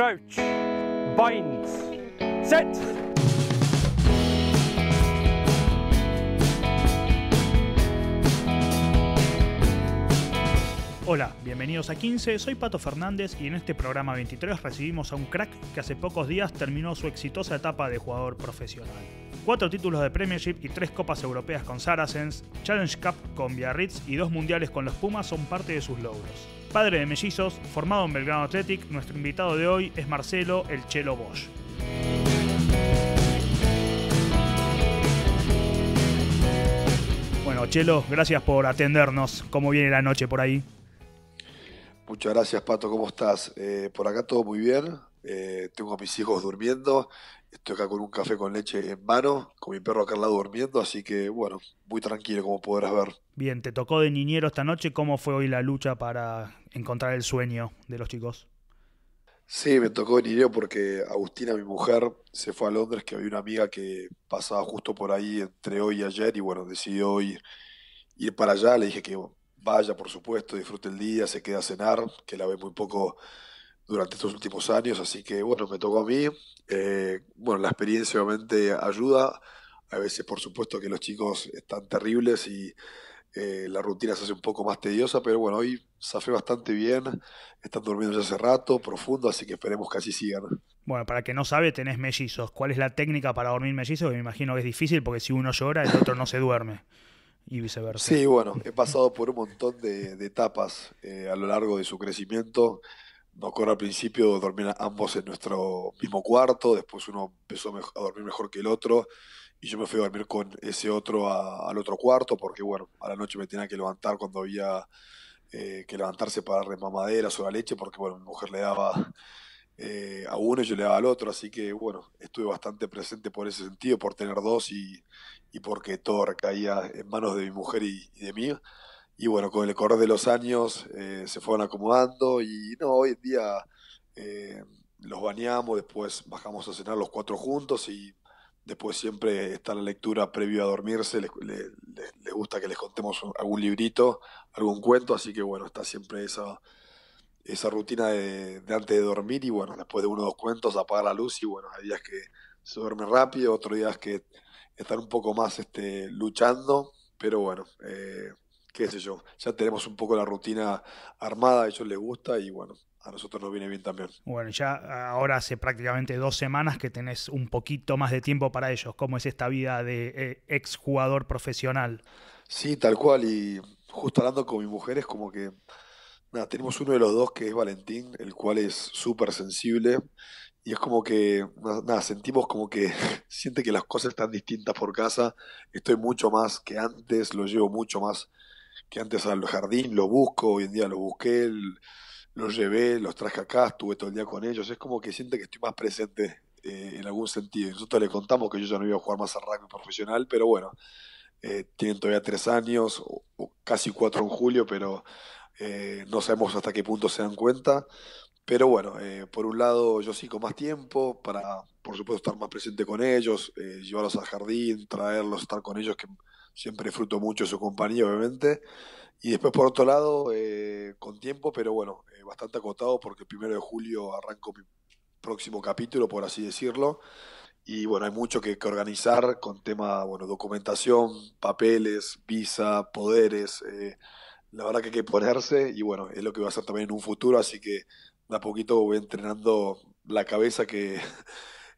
crouch, bind, ¡Set! Hola, bienvenidos a 15, soy Pato Fernández y en este programa 23 recibimos a un crack que hace pocos días terminó su exitosa etapa de jugador profesional. Cuatro títulos de Premiership y tres copas europeas con Saracens, Challenge Cup con Biarritz y dos mundiales con los Pumas son parte de sus logros padre de mellizos, formado en Belgrano Athletic, nuestro invitado de hoy es Marcelo El Chelo Bosch. Bueno, Chelo, gracias por atendernos. ¿Cómo viene la noche por ahí? Muchas gracias, Pato. ¿Cómo estás? Eh, por acá todo muy bien. Eh, tengo a mis hijos durmiendo Estoy acá con un café con leche en mano, con mi perro acá al lado durmiendo, así que bueno, muy tranquilo como podrás ver. Bien, te tocó de niñero esta noche. ¿Cómo fue hoy la lucha para encontrar el sueño de los chicos? Sí, me tocó de niñero porque Agustina, mi mujer, se fue a Londres, que había una amiga que pasaba justo por ahí entre hoy y ayer y bueno, decidió hoy ir para allá. Le dije que vaya, por supuesto, disfrute el día, se queda a cenar, que la ve muy poco durante estos últimos años, así que bueno, me tocó a mí. Eh, bueno, la experiencia obviamente ayuda. A veces, por supuesto, que los chicos están terribles y eh, la rutina se hace un poco más tediosa, pero bueno, hoy fue bastante bien. Están durmiendo ya hace rato, profundo, así que esperemos que así sigan. Bueno, para que no sabe, tenés mellizos. ¿Cuál es la técnica para dormir mellizos? me imagino que es difícil porque si uno llora, el otro no se duerme y viceversa. Sí, bueno, he pasado por un montón de, etapas eh, a lo largo de su crecimiento acuerdo al principio dormir ambos en nuestro mismo cuarto, después uno empezó a dormir mejor que el otro y yo me fui a dormir con ese otro al otro cuarto porque bueno, a la noche me tenía que levantar cuando había eh, que levantarse para remamaderas o la leche porque bueno, mi mujer le daba eh, a uno y yo le daba al otro, así que bueno, estuve bastante presente por ese sentido, por tener dos y, porque todo recaía en manos de mi mujer y de mí y bueno, con el correr de los años eh, se fueron acomodando y no, hoy en día eh, los bañamos, después bajamos a cenar los cuatro juntos y después siempre está la lectura previo a dormirse, les, gusta que les contemos algún librito, algún cuento, así que bueno, está siempre esa, esa rutina de, antes de dormir y bueno, después de uno o dos cuentos apaga la luz y bueno, hay días que se duerme rápido, otros días que están un poco más este, luchando, pero bueno, eh, qué sé yo, ya tenemos un poco la rutina armada, a ellos les gusta y bueno, a nosotros nos viene bien también. Bueno, ya ah, ahora hace prácticamente dos semanas que tenés un poquito más de tiempo para ellos. ¿Cómo es esta vida de eh, ex jugador profesional? Sí, tal cual. Y justo hablando con mi mujer es como que, nada, tenemos uno de los dos que es Valentín, el cual es súper sensible. Y es como que, nada, sentimos como que siente que las cosas están distintas por casa. Estoy mucho más que antes, lo llevo mucho más que antes al jardín lo busco, hoy en día lo busqué, los llevé, los traje acá, estuve todo el día con ellos. Es como que siente que estoy más presente eh, en algún sentido. nosotros le contamos que yo ya no iba a jugar más al rugby profesional, pero bueno, eh, tienen todavía tres años, o, casi cuatro en julio, pero eh, no sabemos hasta qué punto se dan cuenta. Pero bueno, por un lado yo sí con más tiempo para, por supuesto, estar más presente con ellos, llevarlos al jardín, traerlos, estar con ellos, que siempre disfruto mucho su compañía, obviamente. Y después, por otro lado, eh, con tiempo, pero bueno, eh, bastante acotado porque el primero de julio arranco mi próximo capítulo, por así decirlo. Y bueno, hay mucho que, organizar con tema, bueno, documentación, papeles, visa, poderes. Eh, la verdad que hay que ponerse y bueno, es lo que va a hacer también en un futuro, así que de a poquito voy entrenando la cabeza que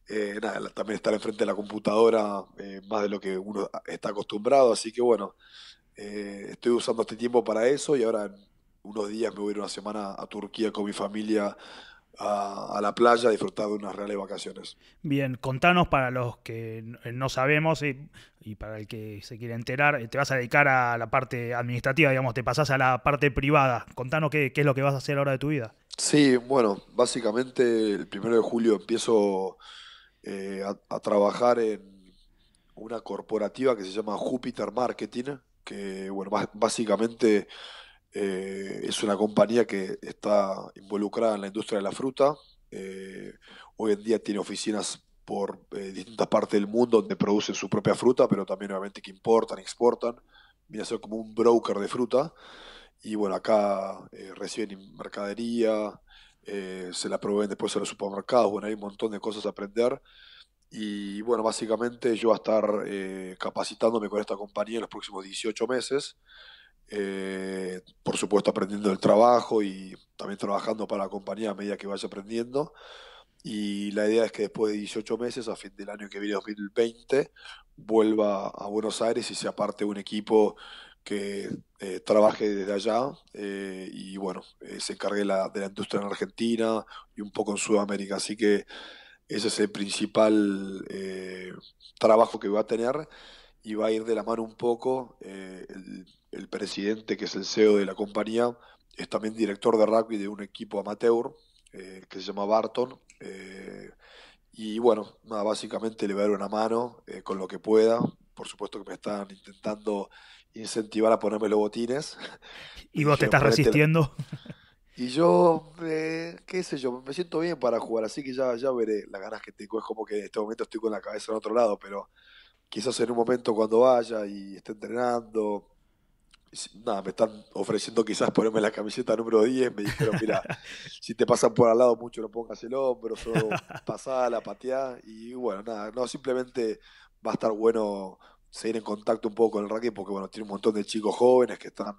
Eh, también estar enfrente de la computadora eh, más de lo que uno está acostumbrado, así que bueno, eh, estoy usando este tiempo para eso y ahora en unos días me voy a ir una semana a Turquía con mi familia a, la playa a disfrutar de unas reales vacaciones. Bien, contanos para los que no sabemos y, para el que se quiere enterar, te vas a dedicar a la parte administrativa, digamos, te pasás a la parte privada. Contanos qué, qué es lo que vas a hacer ahora de tu vida. Sí, bueno, básicamente el primero de julio empiezo eh, a, trabajar en una corporativa que se llama Jupiter Marketing, que bueno, básicamente eh, es una compañía que está involucrada en la industria de la fruta. Eh, hoy en día tiene oficinas por distintas partes del mundo donde producen su propia fruta, pero también obviamente que importan, exportan. Viene a ser como un broker de fruta. Y bueno, acá reciben mercadería, eh, se la proveen después en los supermercados, bueno, hay un montón de cosas a aprender. Y bueno, básicamente yo voy a estar eh, capacitándome con esta compañía en los próximos 18 meses. Eh, por supuesto, aprendiendo el trabajo y también trabajando para la compañía a medida que vaya aprendiendo. Y la idea es que después de 18 meses, a fin del año que viene, 2020, vuelva a Buenos Aires y sea parte de un equipo que eh, trabaje desde allá eh, y bueno, eh, se encargue la, de la industria en Argentina y un poco en Sudamérica. Así que ese es el principal trabajo que va a tener y va a ir de la mano un poco. El, presidente, que es el CEO de la compañía, es también director de rugby de un equipo amateur que se llama Barton. y bueno, básicamente le va a dar una mano con lo que pueda, por supuesto que me están intentando incentivar a ponerme los botines. ¿Y vos te estás resistiendo? Y yo, eh, qué sé yo, me siento bien para jugar, así que ya, ya veré las ganas que tengo. Es como que en este momento estoy con la cabeza en otro lado, pero quizás en un momento cuando vaya y esté entrenando, nada, me están ofreciendo quizás ponerme la camiseta número 10, me dijeron, mira, si te pasan por al lado mucho no pongas el hombro, solo pasala, pateá, y bueno, nada, no, simplemente va a estar bueno seguir en contacto un poco con el rugby porque bueno, tiene un montón de chicos jóvenes que están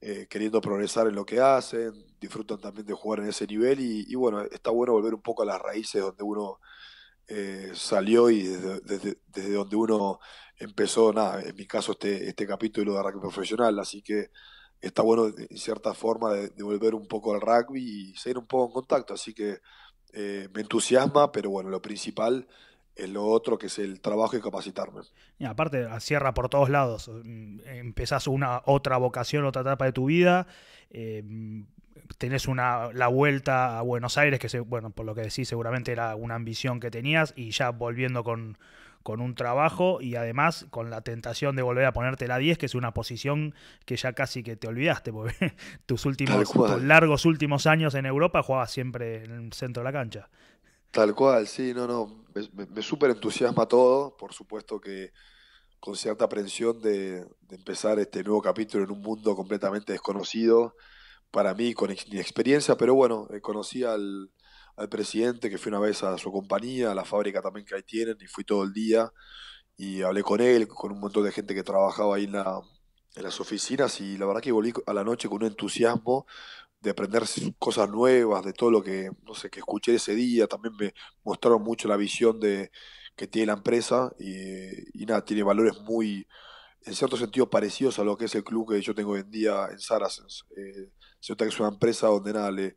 eh, queriendo progresar en lo que hacen, disfrutan también de jugar en ese nivel y, bueno, está bueno volver un poco a las raíces donde uno eh, salió y desde, desde, donde uno empezó, nada, en mi caso este, este capítulo de rugby profesional, así que está bueno en cierta forma de, volver un poco al rugby y seguir un poco en contacto, así que eh, me entusiasma, pero bueno, lo principal lo otro que es el trabajo y capacitarme. aparte, cierra por todos lados. Mm, empezás una otra vocación, otra etapa de tu vida. Eh, tenés una, la vuelta a Buenos Aires, que se, bueno, por lo que decís, seguramente era una ambición que tenías, y ya volviendo con, con un trabajo y además con la tentación de volver a ponerte la 10, que es una posición que ya casi que te olvidaste, porque tus últimos, tus largos últimos años en Europa jugabas siempre en el centro de la cancha. Tal cual, sí, no, no, me, me, súper entusiasma todo, por supuesto que con cierta aprensión de, empezar este nuevo capítulo en un mundo completamente desconocido para mí, con mi experiencia, pero bueno, eh, conocí al, al presidente que fui una vez a su compañía, a la fábrica también que ahí tienen, y fui todo el día y hablé con él, con un montón de gente que trabajaba ahí en, la, en las oficinas y la verdad que volví a la noche con un entusiasmo de aprender cosas nuevas, de todo lo que, no sé, que escuché ese día, también me mostraron mucho la visión de, que tiene la empresa y, nada, tiene valores muy, en cierto sentido, parecidos a lo que es el club que yo tengo hoy en día en Saracens. Eh, se que es una empresa donde nada, le,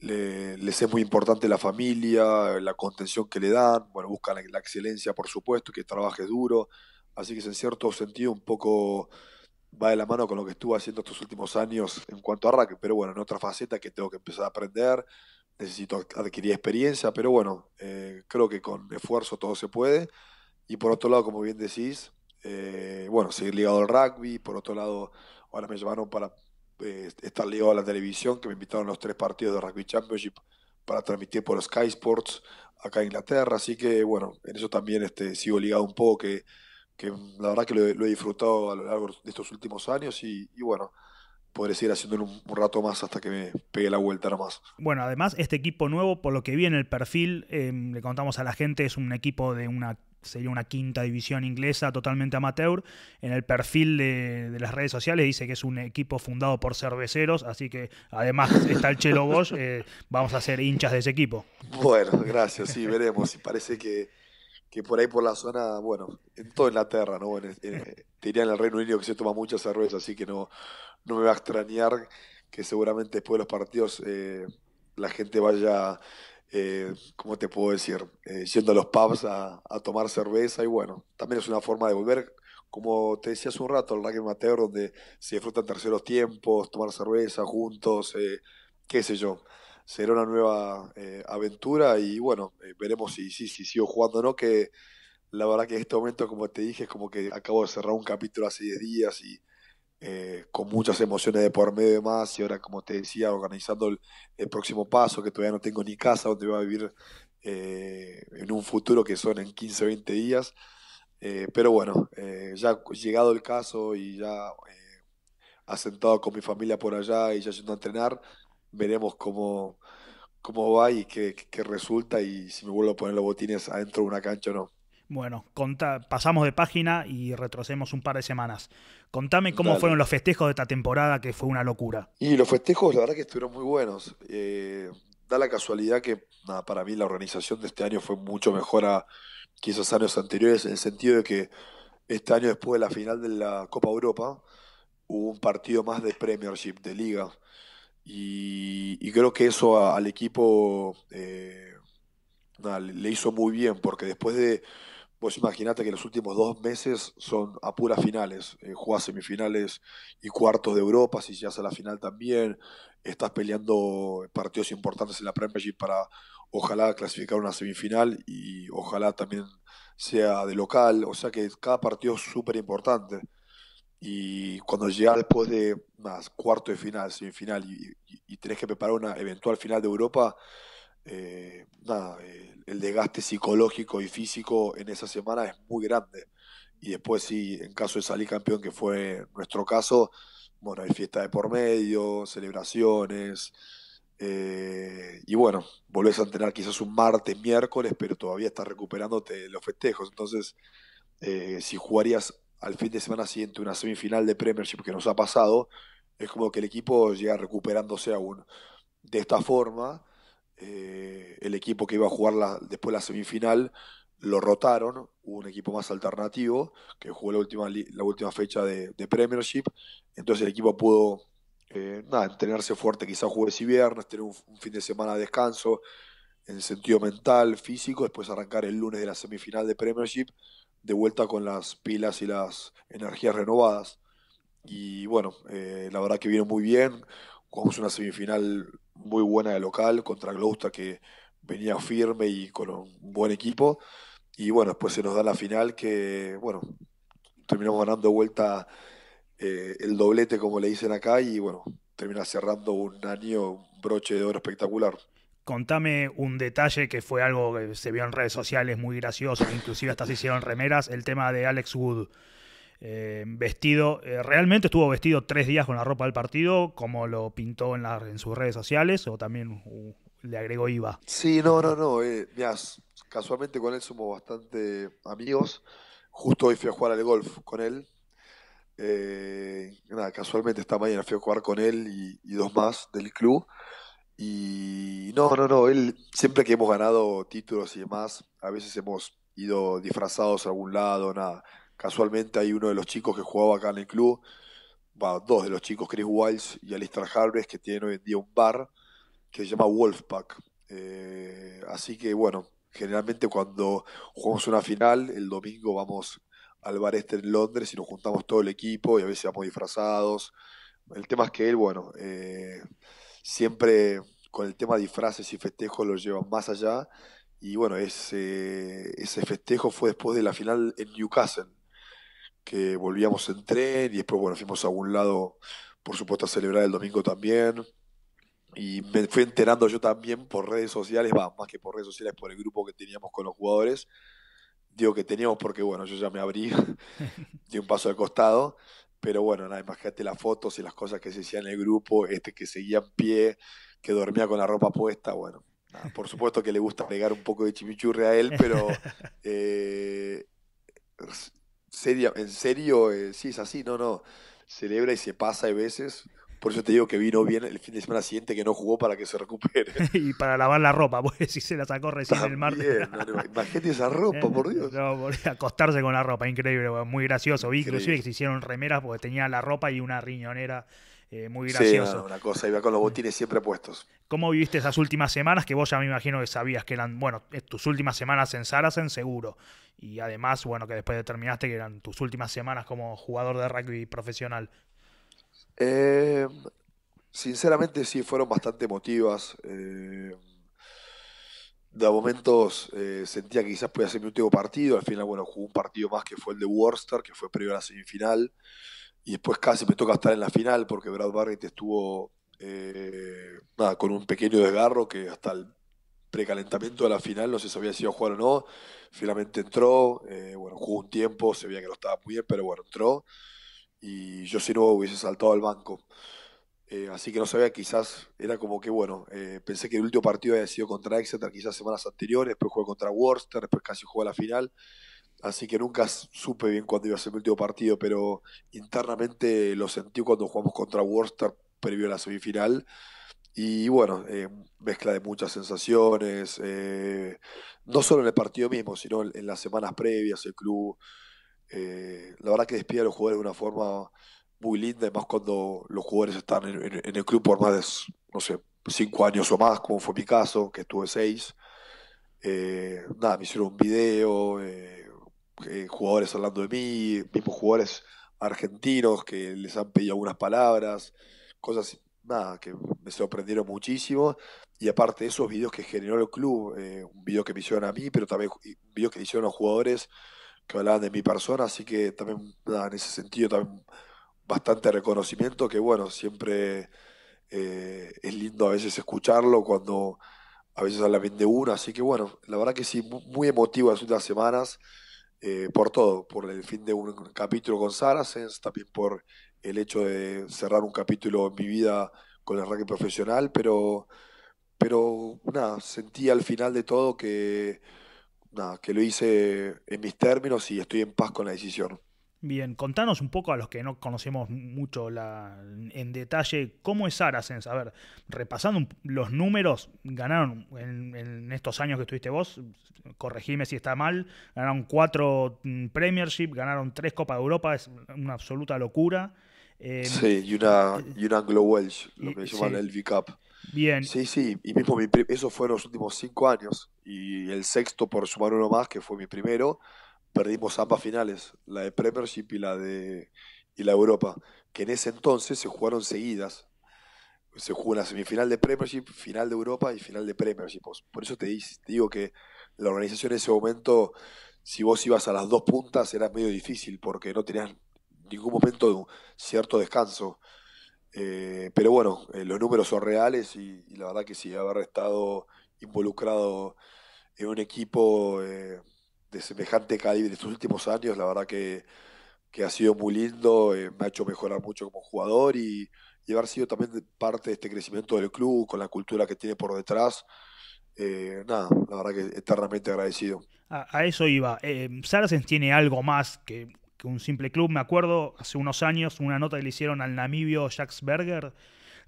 les es muy importante la familia, la contención que le dan, bueno, buscan la, la excelencia, por supuesto, que trabaje duro, así que es en cierto sentido un poco va de la mano con lo que estuve haciendo estos últimos años en cuanto a rugby, pero bueno, en otra faceta que tengo que empezar a aprender, necesito adquirir experiencia, pero bueno, eh, creo que con esfuerzo todo se puede. Y por otro lado, como bien decís, eh, bueno, seguir ligado al rugby, por otro lado, ahora me llamaron para eh, estar ligado a la televisión, que me invitaron a los tres partidos de Rugby Championship para transmitir por Sky Sports acá en Inglaterra, así que bueno, en eso también este, sigo ligado un poco que que la verdad que lo, he disfrutado a lo largo de estos últimos años y, bueno, podré seguir haciéndolo un, rato más hasta que me pegue la vuelta nomás. Bueno, además este equipo nuevo, por lo que vi en el perfil, em, le contamos a la gente, es un equipo de una sería una quinta división inglesa totalmente amateur. En el perfil de, las redes sociales dice que es un equipo fundado por cerveceros, así que además está el Chelo Bosch, eh, vamos a ser hinchas de ese equipo. Bueno, gracias, sí, veremos. Parece que que por ahí por la zona, bueno, en toda Inglaterra, ¿no? bueno en el Reino Unido que se toma mucha cerveza, así que no, no me va a extrañar que seguramente después de los partidos eh, la gente vaya, eh, ¿cómo te puedo decir? Eh, yendo a los pubs a, tomar cerveza y bueno, también es una forma de volver, como te decía hace un rato, al rugby amateur, donde se disfrutan terceros tiempos, tomar cerveza juntos, eh, qué sé yo será una nueva eh, aventura y bueno, eh, veremos si, si, si sigo jugando o no, que la verdad que en este momento, como te dije, es como que acabo de cerrar un capítulo hace 10 días y eh, con muchas emociones de por medio más y ahora, como te decía, organizando el, próximo paso, que todavía no tengo ni casa donde voy a vivir en un futuro que son en 15, 20 días. pero bueno, ya llegado el caso y ya asentado con mi familia por allá y ya yendo a entrenar, veremos cómo, cómo va y qué, resulta y si me vuelvo a poner los botines adentro de una cancha o no. Bueno, pasamos de página y retrocedemos un par de semanas. Contame cómo fueron los festejos de esta temporada, que fue una locura. Y los festejos, la verdad que estuvieron muy buenos. Eh, da la casualidad que nada, para mí la organización de este año fue mucho mejor a esos años anteriores, en el sentido de que este año después de la final de la Copa Europa hubo un partido más de Premiership, de liga. Y, creo que eso al equipo eh, le hizo muy bien, porque después de, vos imaginate que los últimos dos meses son a puras finales, eh, juegas semifinales y cuartos de Europa, si llegas a la final también, estás peleando partidos importantes en la Premier para ojalá clasificar una semifinal y ojalá también sea de local, o sea que cada partido es súper importante y cuando llegas después de más cuarto de final, semifinal y, tenés que preparar una eventual final de Europa, eh, nada, el, desgaste psicológico y físico en esa semana es muy grande. Y después si en caso de salir campeón, que fue nuestro caso, bueno, hay fiesta de por medio, celebraciones. Eh, y bueno, volvés a entrenar quizás un martes, miércoles, pero todavía estás recuperándote los festejos. Entonces, eh, si jugarías al fin de semana siguiente una semifinal de Premiership que nos ha pasado, es como que el equipo llega recuperándose aún. De esta forma, eh, el equipo que iba a jugar la, después la semifinal lo rotaron, hubo un equipo más alternativo que jugó la última, la última fecha de, Premiership, entonces el equipo pudo eh, entrenarse fuerte quizás jueves y viernes, tener un, fin de semana de descanso en sentido mental, físico, después arrancar el lunes de la semifinal de Premiership de vuelta con las pilas y las energías renovadas. Y bueno, eh, la verdad que vino muy bien. Jugamos una semifinal muy buena de local contra Gloucester que venía firme y con un buen equipo. Y bueno, después se nos da la final que, bueno, terminamos ganando de vuelta eh, el doblete, como le dicen acá, y bueno, termina cerrando un año, un broche de oro espectacular. Contame un detalle que fue algo que se vio en redes sociales muy gracioso, inclusive hasta se hicieron remeras, el tema de Alex Wood. Eh, vestido, eh, realmente estuvo vestido tres días con la ropa del partido, como lo pintó en, sus redes sociales, o también uh, le agregó IVA. Sí, no, no, no. Eh, casualmente con él somos bastante amigos. Justo hoy fui a jugar al golf con él. nada, casualmente esta mañana fui a jugar con él y dos más del club. Y no, no, no, él, siempre que hemos ganado títulos y demás, a veces hemos ido disfrazados a algún lado, nada. Casualmente hay uno de los chicos que jugaba acá en el club, va dos de los chicos, Chris Wiles y Alistair Harvest, que tienen hoy en día un bar que se llama Wolfpack. Eh, así que bueno, generalmente cuando jugamos una final, el domingo vamos al bar este en Londres y nos juntamos todo el equipo y a veces vamos disfrazados. El tema es que él, bueno, eh, siempre con el tema de disfraces y festejos lo llevan más allá. Y bueno, ese, ese festejo fue después de la final en Newcastle, que volvíamos en tren y después, bueno, fuimos a un lado, por supuesto, a celebrar el domingo también. Y me fui enterando yo también por redes sociales, más que por redes sociales, por el grupo que teníamos con los jugadores. Digo que teníamos porque, bueno, yo ya me abrí, de un paso al costado. Pero bueno, nada, más que las fotos y las cosas que se hacían en el grupo, este que seguía en pie, que dormía con la ropa puesta, bueno. por supuesto que le gusta pegar un poco de chimichurri a él, pero eh, en serio, eh, sí es así, no, no. Celebra y se pasa de veces. Por eso te digo que vino bien el fin de semana siguiente que no jugó para que se recupere. y para lavar la ropa, pues si se la sacó recién el martes. No, esa ropa, por ¿Eh? Dios. No, acostarse con la ropa, increíble, muy gracioso. Vi que se hicieron remeras porque tenía la ropa y una riñonera eh, muy gracioso. Sí, una cosa, iba con los botines siempre puestos. ¿Cómo viviste esas últimas semanas? Que vos ya me imagino que sabías que eran, bueno, eh, tus últimas semanas en Saracen, seguro. Y además, bueno, que después determinaste que eran tus últimas semanas como jugador de rugby profesional. Eh, sinceramente, sí, fueron bastante emotivas. de momentos sentía que quizás podía ser mi último partido. Al final, bueno, jugó un partido más que fue el de Worcester, que fue previo a la semifinal y después casi me toca estar en la final porque Brad Barrett estuvo eh, nada, con un pequeño desgarro que hasta el precalentamiento de la final no se sabía si iba a jugar o no. Finalmente entró, eh, bueno, jugó un tiempo, se veía que no estaba muy bien, pero bueno, entró y yo si no hubiese saltado al banco. Eh, así que no sabía, quizás era como que, bueno, pensé que el último partido había sido contra Exeter, quizás semanas anteriores, después jugué contra Worcester, después casi jugó a la final. Así que nunca supe bien cuándo iba a ser el último partido, pero internamente lo sentí cuando jugamos contra Worcester previo a la semifinal. Y bueno, eh, mezcla de muchas sensaciones, eh, no solo en el partido mismo, sino en, las semanas previas, el club. Eh, la verdad que despide a los jugadores de una forma muy linda, además cuando los jugadores están en, en, el club por más de, no sé, cinco años o más, como fue mi caso, que estuve seis. nada, me hicieron un video eh, jugadores hablando de mí, mismos jugadores argentinos que les han pedido algunas palabras, cosas nada, que me sorprendieron muchísimo. Y aparte de esos videos que generó el club, eh, un video que me hicieron a mí, pero también videos que me hicieron a los jugadores que hablaban de mi persona, así que también en ese sentido también bastante reconocimiento que bueno, siempre eh, es lindo a veces escucharlo cuando a veces habla bien de uno, así que bueno, la verdad que sí, muy emotivo las últimas semanas. Eh, por todo, por el fin de un capítulo con Saracens, también por el hecho de cerrar un capítulo en mi vida con el ranking profesional, pero, pero nada, sentí al final de todo que, nada, que lo hice en mis términos y estoy en paz con la decisión. Bien, contanos un poco a los que no conocemos mucho la, en detalle cómo es Saracens. A ver, repasando los números, ganaron en, estos años que estuviste vos, corregime si está mal, ganaron cuatro mm, Premiership, ganaron tres Copas de Europa, es una absoluta locura. Em, sí, eh, y una, Anglo Welsh, lo que llaman el V-Cup. Bien. Sí, sí, y eso fueron los últimos cinco años, y el sexto por sumar uno más, que fue mi primero perdimos ambas finales, la de Premiership y la de la Europa, que en ese entonces se jugaron seguidas. Se jugó una semifinal de Premiership, final de Europa y final de Premiership. Por eso te, digo que la organización en ese momento, si vos ibas a las dos puntas, era medio difícil porque no tenías ningún momento de cierto descanso. Eh, pero bueno, eh, los números son reales y, la verdad que si haber estado involucrado en un equipo eh, de semejante calibre en estos últimos años, la verdad que, ha sido muy lindo, eh, me ha hecho mejorar mucho como jugador y, haber sido también parte de este crecimiento del club, con la cultura que tiene por detrás. Eh, nada, la verdad que eternamente agradecido. A, eso iba. Em, Sarsen tiene algo más que, que, un simple club. Me acuerdo hace unos años una nota que le hicieron al namibio Jax Berger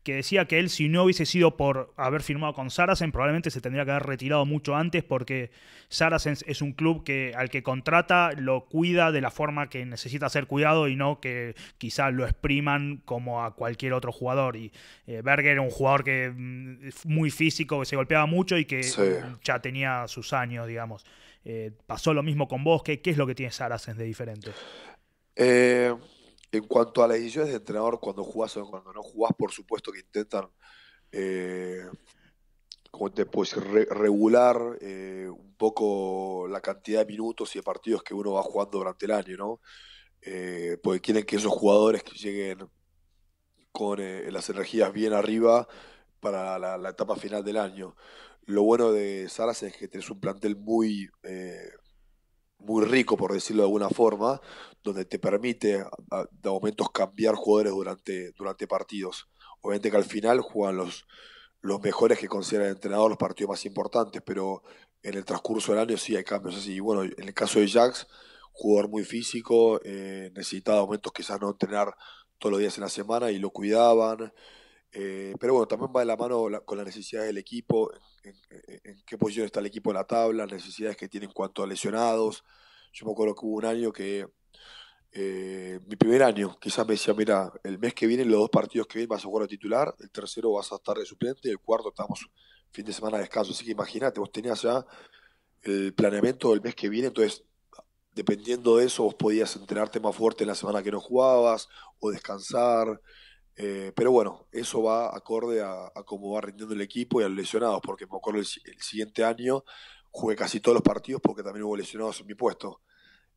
que decía que él, si no hubiese sido por haber firmado con Saracen, probablemente se tendría que haber retirado mucho antes, porque Saracen es un club que al que contrata lo cuida de la forma que necesita ser cuidado y no que quizás lo expriman como a cualquier otro jugador. Y eh, Berger era un jugador que mm, muy físico, que se golpeaba mucho y que ya tenía sus años, digamos. Eh, pasó lo mismo con Bosque. ¿Qué es lo que tiene Saracens de diferente? Eh, en cuanto a las decisiones de entrenador, cuando jugás o cuando no jugás, por supuesto que intentan, eh, regular eh, un poco la cantidad de minutos y de partidos que uno va jugando durante el año, ¿no? Eh, porque quieren que esos jugadores que lleguen con las energías bien arriba para la, etapa final del año. Lo bueno de Saras es que tenés un plantel muy muy rico, por decirlo de alguna forma, donde te permite momentos cambiar jugadores durante, durante partidos. Obviamente que al final juegan los, los mejores que considera el entrenador los partidos más importantes, pero en el transcurso del año sí hay cambios así. Y bueno, en el caso de Jax, jugador muy físico, eh, necesitaba momentos quizás no entrenar todos los días en la semana y lo cuidaban. Eh, pero bueno, también va de la mano con las necesidades del equipo, en, qué posición está el equipo en la tabla, las necesidades que tiene en cuanto a lesionados. Yo me acuerdo que hubo un año que, eh, mi primer año, quizás me decía, mira, el mes que viene, los dos partidos que vienen vas a jugar a titular, el tercero vas a estar de suplente, el cuarto estamos fin de semana de descanso. Así que imagínate, vos tenías ya el planeamiento del mes que viene, entonces dependiendo de eso vos podías entrenarte más fuerte en la semana que no jugabas o descansar. Eh, pero bueno, eso va acorde a, cómo va rindiendo el equipo y a los lesionados, porque me acuerdo el, siguiente año jugué casi todos los partidos porque también hubo lesionados en mi puesto.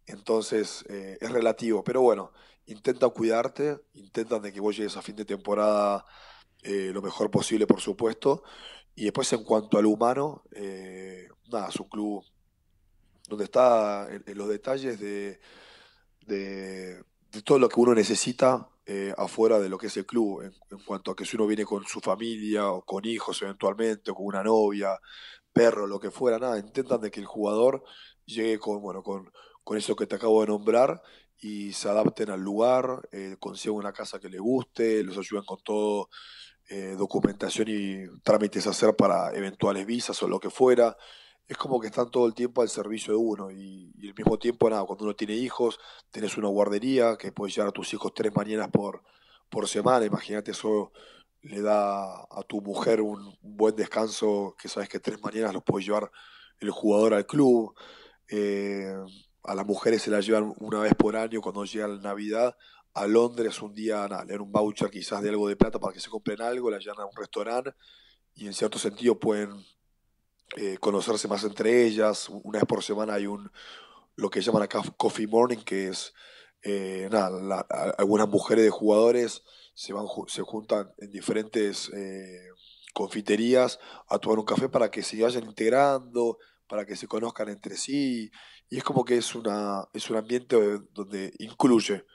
Entonces eh, es relativo, pero bueno, intenta cuidarte, intentan de que vos llegues a fin de temporada eh, lo mejor posible, por supuesto. Y después en cuanto al humano, nada, su club donde está en, los detalles de, de todo lo que uno necesita eh, afuera de lo que es el club, en, cuanto a que si uno viene con su familia o con hijos eventualmente, o con una novia, perro, lo que fuera, nada, intentan de que el jugador llegue con, bueno, con, con eso que te acabo de nombrar y se adapten al lugar, eh, consigan una casa que le guste, los ayudan con todo, eh, documentación y trámites a hacer para eventuales visas o lo que fuera es como que están todo el tiempo al servicio de uno y, y al mismo tiempo, nada, cuando uno tiene hijos, tenés una guardería que puedes llevar a tus hijos tres mañanas por, por semana, imagínate eso le da a tu mujer un buen descanso que sabes que tres mañanas los puede llevar el jugador al club. Eh, a las mujeres se las llevan una vez por año cuando llega la Navidad. A Londres un día nada, le dan un voucher quizás de algo de plata para que se compren algo, la llevan a un restaurante y en cierto sentido pueden eh, conocerse más entre ellas. Una vez por semana hay un lo que llaman acá Coffee Morning, que es eh, nada, algunas mujeres de jugadores se van se juntan en diferentes eh, confiterías a tomar un café para que se vayan integrando, para que se conozcan entre sí. Y es como que es una es un ambiente donde incluye.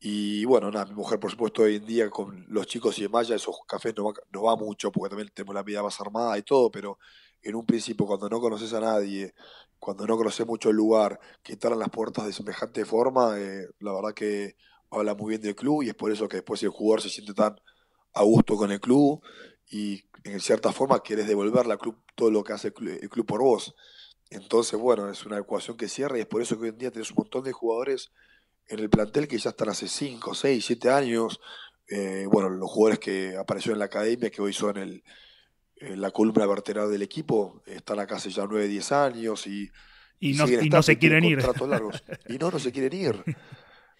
Y bueno, nada, mi mujer, por supuesto, hoy en día con los chicos y de Maya esos cafés no no va mucho, porque también tenemos la vida más armada y todo, pero en un principio, cuando no conoces a nadie, cuando no conoces mucho el lugar, que están las puertas de semejante forma, eh, la verdad que habla muy bien del club y es por eso que después el jugador se siente tan a gusto con el club y en cierta forma quieres devolverle al club todo lo que hace el club, por vos. Entonces, bueno, es una ecuación que cierra y es por eso que hoy en día tenés un montón de jugadores en el plantel que ya están hace 5, 6, 7 años. Eh, bueno, los jugadores que aparecieron en la academia, que hoy son el, eh, la columna vertebral del equipo, están acá hace ya 9, 10 años y, y, no, se quieren ir. Y no, no se quieren ir.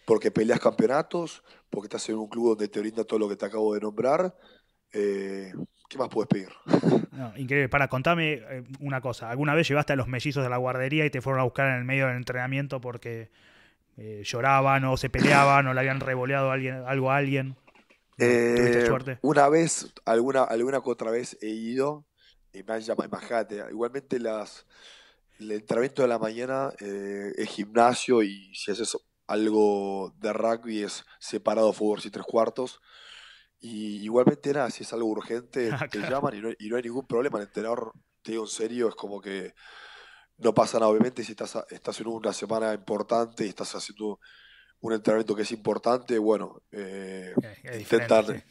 Porque peleas campeonatos, porque estás en un club donde te brinda todo lo que te acabo de nombrar. Eh, ¿Qué más puedes pedir? increíble. Para, contame eh, una cosa. ¿Alguna vez llevaste a los mellizos de la guardería y te fueron a buscar en el medio del entrenamiento porque lloraban o se peleaban o le habían revoleado alguien, algo a alguien? Eh, una vez, alguna, alguna otra vez he ido y me han llamado, igualmente las, el entrenamiento de la mañana eh, es gimnasio y si haces algo de rugby es separado fútbol y tres cuartos. Y igualmente nada, si es algo urgente ah, te llaman y no, hay ningún problema. El entrenador, te digo en serio, es como que no pasa nada. Obviamente si estás, estás en una semana importante y estás haciendo un entrenamiento que es importante, bueno, eh, intentar.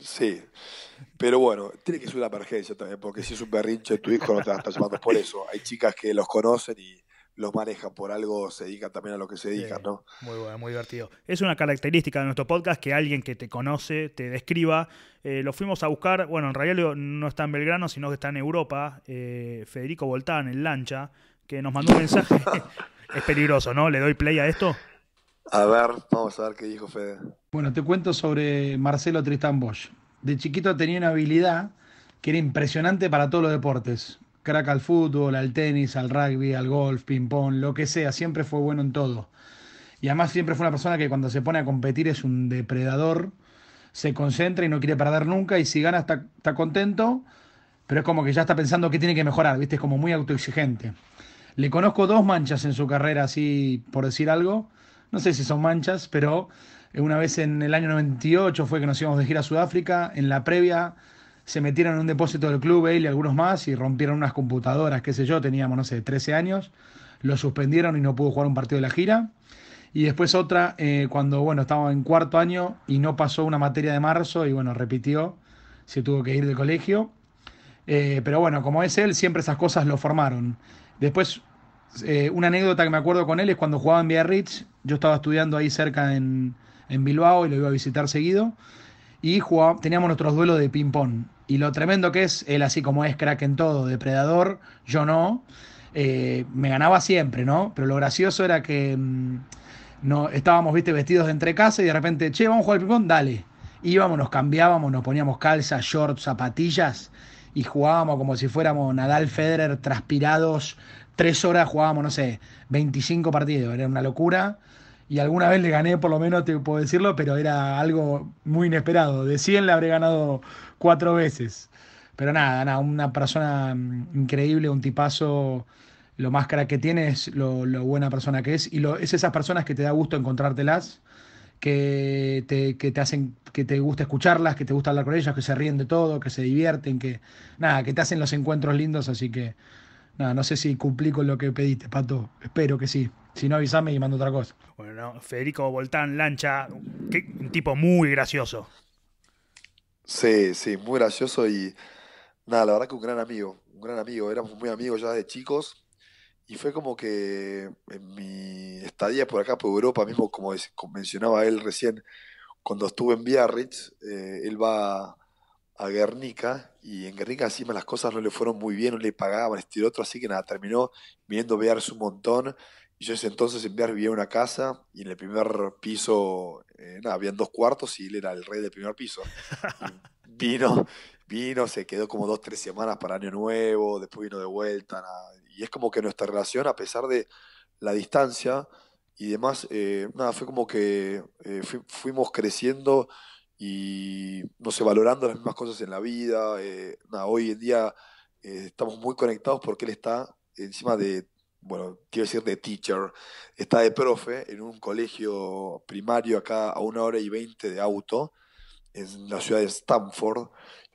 Sí, pero bueno, tiene que ser una emergencia también, porque si es un berrinche tu hijo no te a está llamando por eso. Hay chicas que los conocen y los manejan por algo, se dedican también a lo que se dedican, ¿no? Muy bueno, muy divertido. Es una característica de nuestro podcast que alguien que te conoce te describa. Eh, lo fuimos a buscar, bueno, en realidad no está en Belgrano, sino que está en Europa, eh, Federico Voltán, en Lancha, que nos mandó un mensaje. es peligroso, ¿no? ¿Le doy play a esto? A ver, vamos a ver qué dijo Fede. Bueno, te cuento sobre Marcelo Tristán Bosch. De chiquito tenía una habilidad que era impresionante para todos los deportes. Crack al fútbol, al tenis, al rugby, al golf, ping-pong, lo que sea, siempre fue bueno en todo. Y además siempre fue una persona que cuando se pone a competir es un depredador, se concentra y no quiere perder nunca y si gana está, contento, pero es como que ya está pensando qué tiene que mejorar, ¿viste? Es como muy autoexigente. Le conozco dos manchas en su carrera, así por decir algo no sé si son manchas, pero una vez en el año 98 fue que nos íbamos de gira a Sudáfrica, en la previa se metieron en un depósito del club, él y algunos más, y rompieron unas computadoras, qué sé yo, teníamos, no sé, 13 años, lo suspendieron y no pudo jugar un partido de la gira. Y después otra, eh, cuando, bueno, estaba en cuarto año y no pasó una materia de marzo y, bueno, repitió, se tuvo que ir del colegio. Eh, pero bueno, como es él, siempre esas cosas lo formaron. Después, eh, una anécdota que me acuerdo con él es cuando jugaba en Biarritz, yo estaba estudiando ahí cerca en, Bilbao y lo iba a visitar seguido. Y teníamos nuestros duelos de ping-pong. Y lo tremendo que es, él así como es crack en todo, depredador, yo no. Eh, me ganaba siempre, ¿no? Pero lo gracioso era que mm, no, estábamos, viste, vestidos de entre casa y de repente, che, vamos a jugar al ping-pong, dale. Íbamos, nos cambiábamos, nos poníamos calzas, shorts, zapatillas y jugábamos como si fuéramos Nadal Federer transpirados. Tres horas jugábamos, no sé, 25 partidos, era una locura y alguna vez le gané, por lo menos te puedo decirlo, pero era algo muy inesperado. De 100 le habré ganado cuatro veces. Pero nada, una persona mm, increíble, un tipazo. Lo más cara que tiene es lo, buena persona que es. Y lo, es esas personas que te da gusto encontrártelas, que te, que te hacen, que te gusta escucharlas, que te gusta hablar con ellas, que se ríen de todo, que se divierten, que nada, que te hacen los encuentros lindos. Así que nada, no sé si cumplí con lo que pediste, Pato. Espero que sí. Si no, avísame y mando otra cosa. Bueno, Federico Voltán, Lancha, un tipo muy gracioso. Sí, sí, muy gracioso y nada, la verdad que un gran amigo, un gran amigo, éramos muy amigos ya de chicos y fue como que en mi estadía por acá, por Europa, mismo como mencionaba él recién, cuando estuve en Biarritz, eh, él va a Guernica y en Guernica encima las cosas no le fueron muy bien, no le pagaban, este y otro, así que nada, terminó viendo Bears un montón. Y yo ese entonces en Bears vivía en una casa y en el primer piso, eh, nada, habían dos cuartos y él era el rey del primer piso. vino, vino, se quedó como dos, tres semanas para Año Nuevo, después vino de vuelta. Y es como que nuestra relación, a pesar de la distancia y demás, eh, nada, fue como que eh, fuimos creciendo y no sé, valorando las mismas cosas en la vida. Eh, hoy en día eh, estamos muy conectados porque él está encima de, bueno, quiero decir de teacher, está de profe en un colegio primario acá a una hora y veinte de auto en la ciudad de Stanford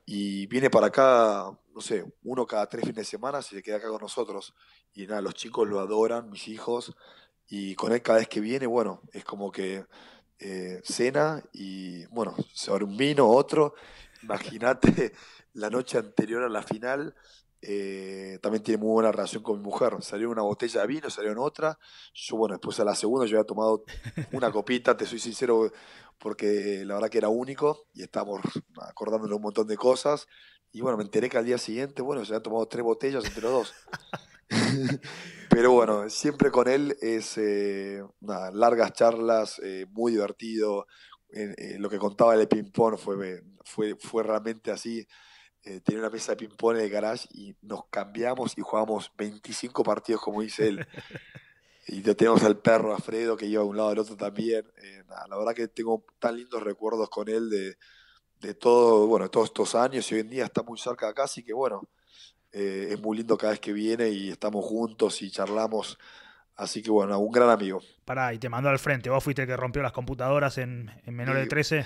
y viene para acá, no sé, uno cada tres fines de semana y se queda acá con nosotros y nada, los chicos lo adoran, mis hijos y con él cada vez que viene, bueno, es como que eh, cena y, bueno, se abre un vino, otro. Imagínate la noche anterior a la final. Eh, también tiene muy buena relación con mi mujer. Salió una botella de vino, salió otra. Yo, bueno, después a la segunda yo había tomado una copita, te soy sincero, porque la verdad que era único y estábamos acordándonos un montón de cosas. Y bueno, me enteré que al día siguiente, bueno, se había tomado tres botellas entre los dos. Pero bueno, siempre con él es eh, largas charlas, eh, muy divertido. Eh, lo que contaba de ping-pong fue, fue, realmente así. Eh, tenía una mesa de ping-pong en el garage y nos cambiamos y jugamos 25 partidos, como dice él. y tenemos al perro Alfredo que iba a un lado al otro también. la verdad que tengo tan lindos recuerdos con él de, todo, bueno, todos estos años y hoy en día está muy cerca de acá, así que bueno eh, es muy lindo cada vez que viene y estamos juntos y charlamos. Así que bueno, un gran amigo. Pará, y te mandó al frente. ¿Vos fuiste el que rompió las computadoras en, menor de 13?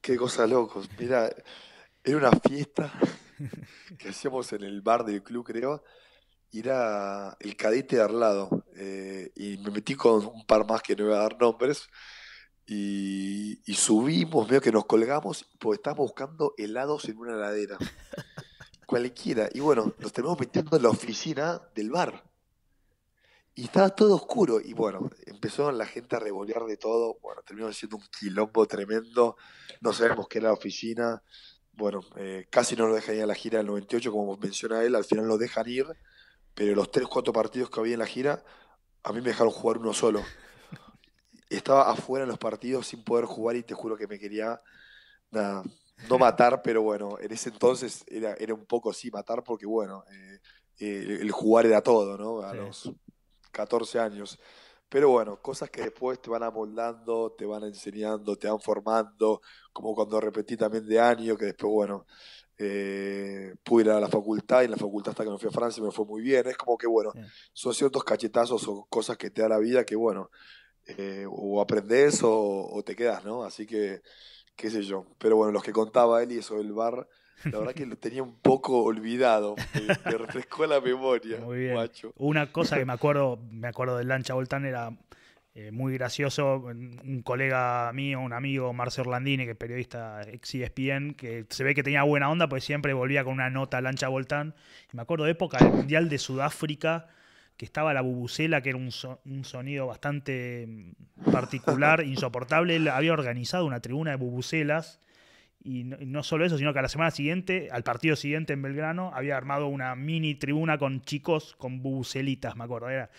Qué cosa locos. Mira, era una fiesta que hacíamos en el bar del club, creo. Y era el cadete de al lado. Eh, y me metí con un par más que no iba a dar nombres. Y, subimos, veo que nos colgamos, porque estábamos buscando helados en una heladera. Y bueno, nos terminamos metiendo en la oficina del bar. Y estaba todo oscuro. Y bueno, empezó la gente a revolear de todo. Bueno, terminó siendo un quilombo tremendo. No sabemos qué era la oficina. Bueno, eh, casi no lo dejan ir a la gira del 98, como menciona él. Al final lo dejan ir. Pero los 3-4 partidos que había en la gira, a mí me dejaron jugar uno solo. Estaba afuera en los partidos sin poder jugar y te juro que me quería. Nada, no matar, pero bueno, en ese entonces era, era un poco sí matar porque bueno, eh, eh, el jugar era todo, ¿no? A los 14 años. Pero bueno, cosas que después te van amoldando, te van enseñando, te van formando, como cuando repetí también de año, que después, bueno, eh, pude ir a la facultad y en la facultad hasta que me fui a Francia me fue muy bien. Es como que, bueno, son ciertos cachetazos o cosas que te da la vida que, bueno, eh, o aprendes o, te quedas, ¿no? Así que qué sé yo. Pero bueno, los que contaba él y eso del bar, la verdad que lo tenía un poco olvidado. Me, refrescó la memoria, Muy bien. Macho. Una cosa que me acuerdo, me acuerdo del Lancha Voltán era eh, muy gracioso, un colega mío, un amigo, Marcio Orlandini, que es periodista ex ESPN, que se ve que tenía buena onda, pues siempre volvía con una nota Lancha Voltán. me acuerdo de época del Mundial de Sudáfrica, que estaba la bubucela, que era un, sonido bastante mm, particular, insoportable. Él había organizado una tribuna de bubucelas. Y no, solo eso, sino que a la semana siguiente, al partido siguiente en Belgrano, había armado una mini tribuna con chicos con bubucelitas, me acuerdo. Era,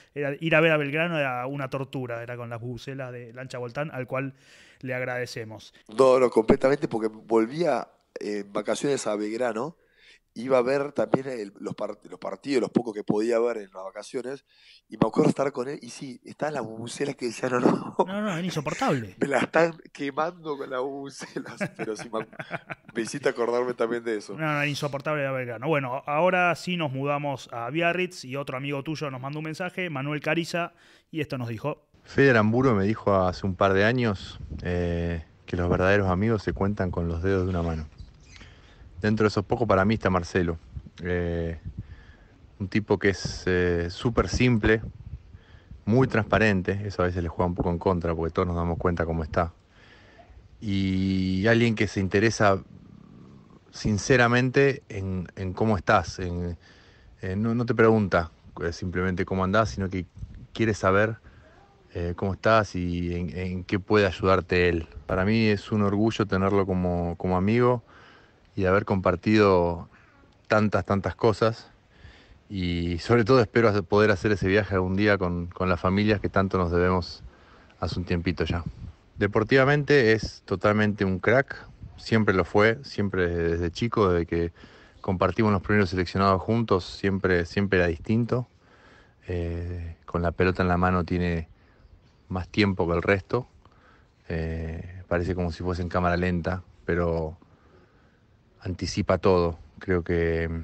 ir a ver a Belgrano era una tortura, era con las bubucelas de Lancha Voltán, al cual le agradecemos. No, no, completamente, porque volvía eh, en vacaciones a Belgrano iba a ver también los, partidos, los pocos que podía ver en las vacaciones, y me acuerdo estar con él, y sí, estaban las bucelas que decían, no, no, no, es insoportable. Me la están quemando con las bucelas, pero sí, me, hiciste acordarme también de eso. No, no, insoportable Bueno, ahora sí nos mudamos a Biarritz, y otro amigo tuyo nos mandó un mensaje, Manuel Cariza, y esto nos dijo. Feder Aramburo me dijo hace un par de años eh, que los verdaderos amigos se cuentan con los dedos de una mano. Dentro de esos pocos para mí está Marcelo. Eh, un tipo que es eh, súper simple, muy transparente, eso a veces le juega un poco en contra porque todos nos damos cuenta cómo está. Y alguien que se interesa sinceramente en, cómo estás, eh, no, te pregunta simplemente cómo andás, sino que quiere saber cómo estás y en, qué puede ayudarte él. Para mí es un orgullo tenerlo como, como amigo y de haber compartido tantas, tantas cosas. Y sobre todo espero poder hacer ese viaje algún día con, las familias que tanto nos debemos hace un tiempito ya. Deportivamente es totalmente un crack, siempre lo fue, siempre desde chico, desde que compartimos los primeros seleccionados juntos, siempre, siempre era distinto. Eh, con la pelota en la mano tiene más tiempo que el resto. Eh, parece como si fuese en cámara lenta, pero anticipa todo. Creo que mm,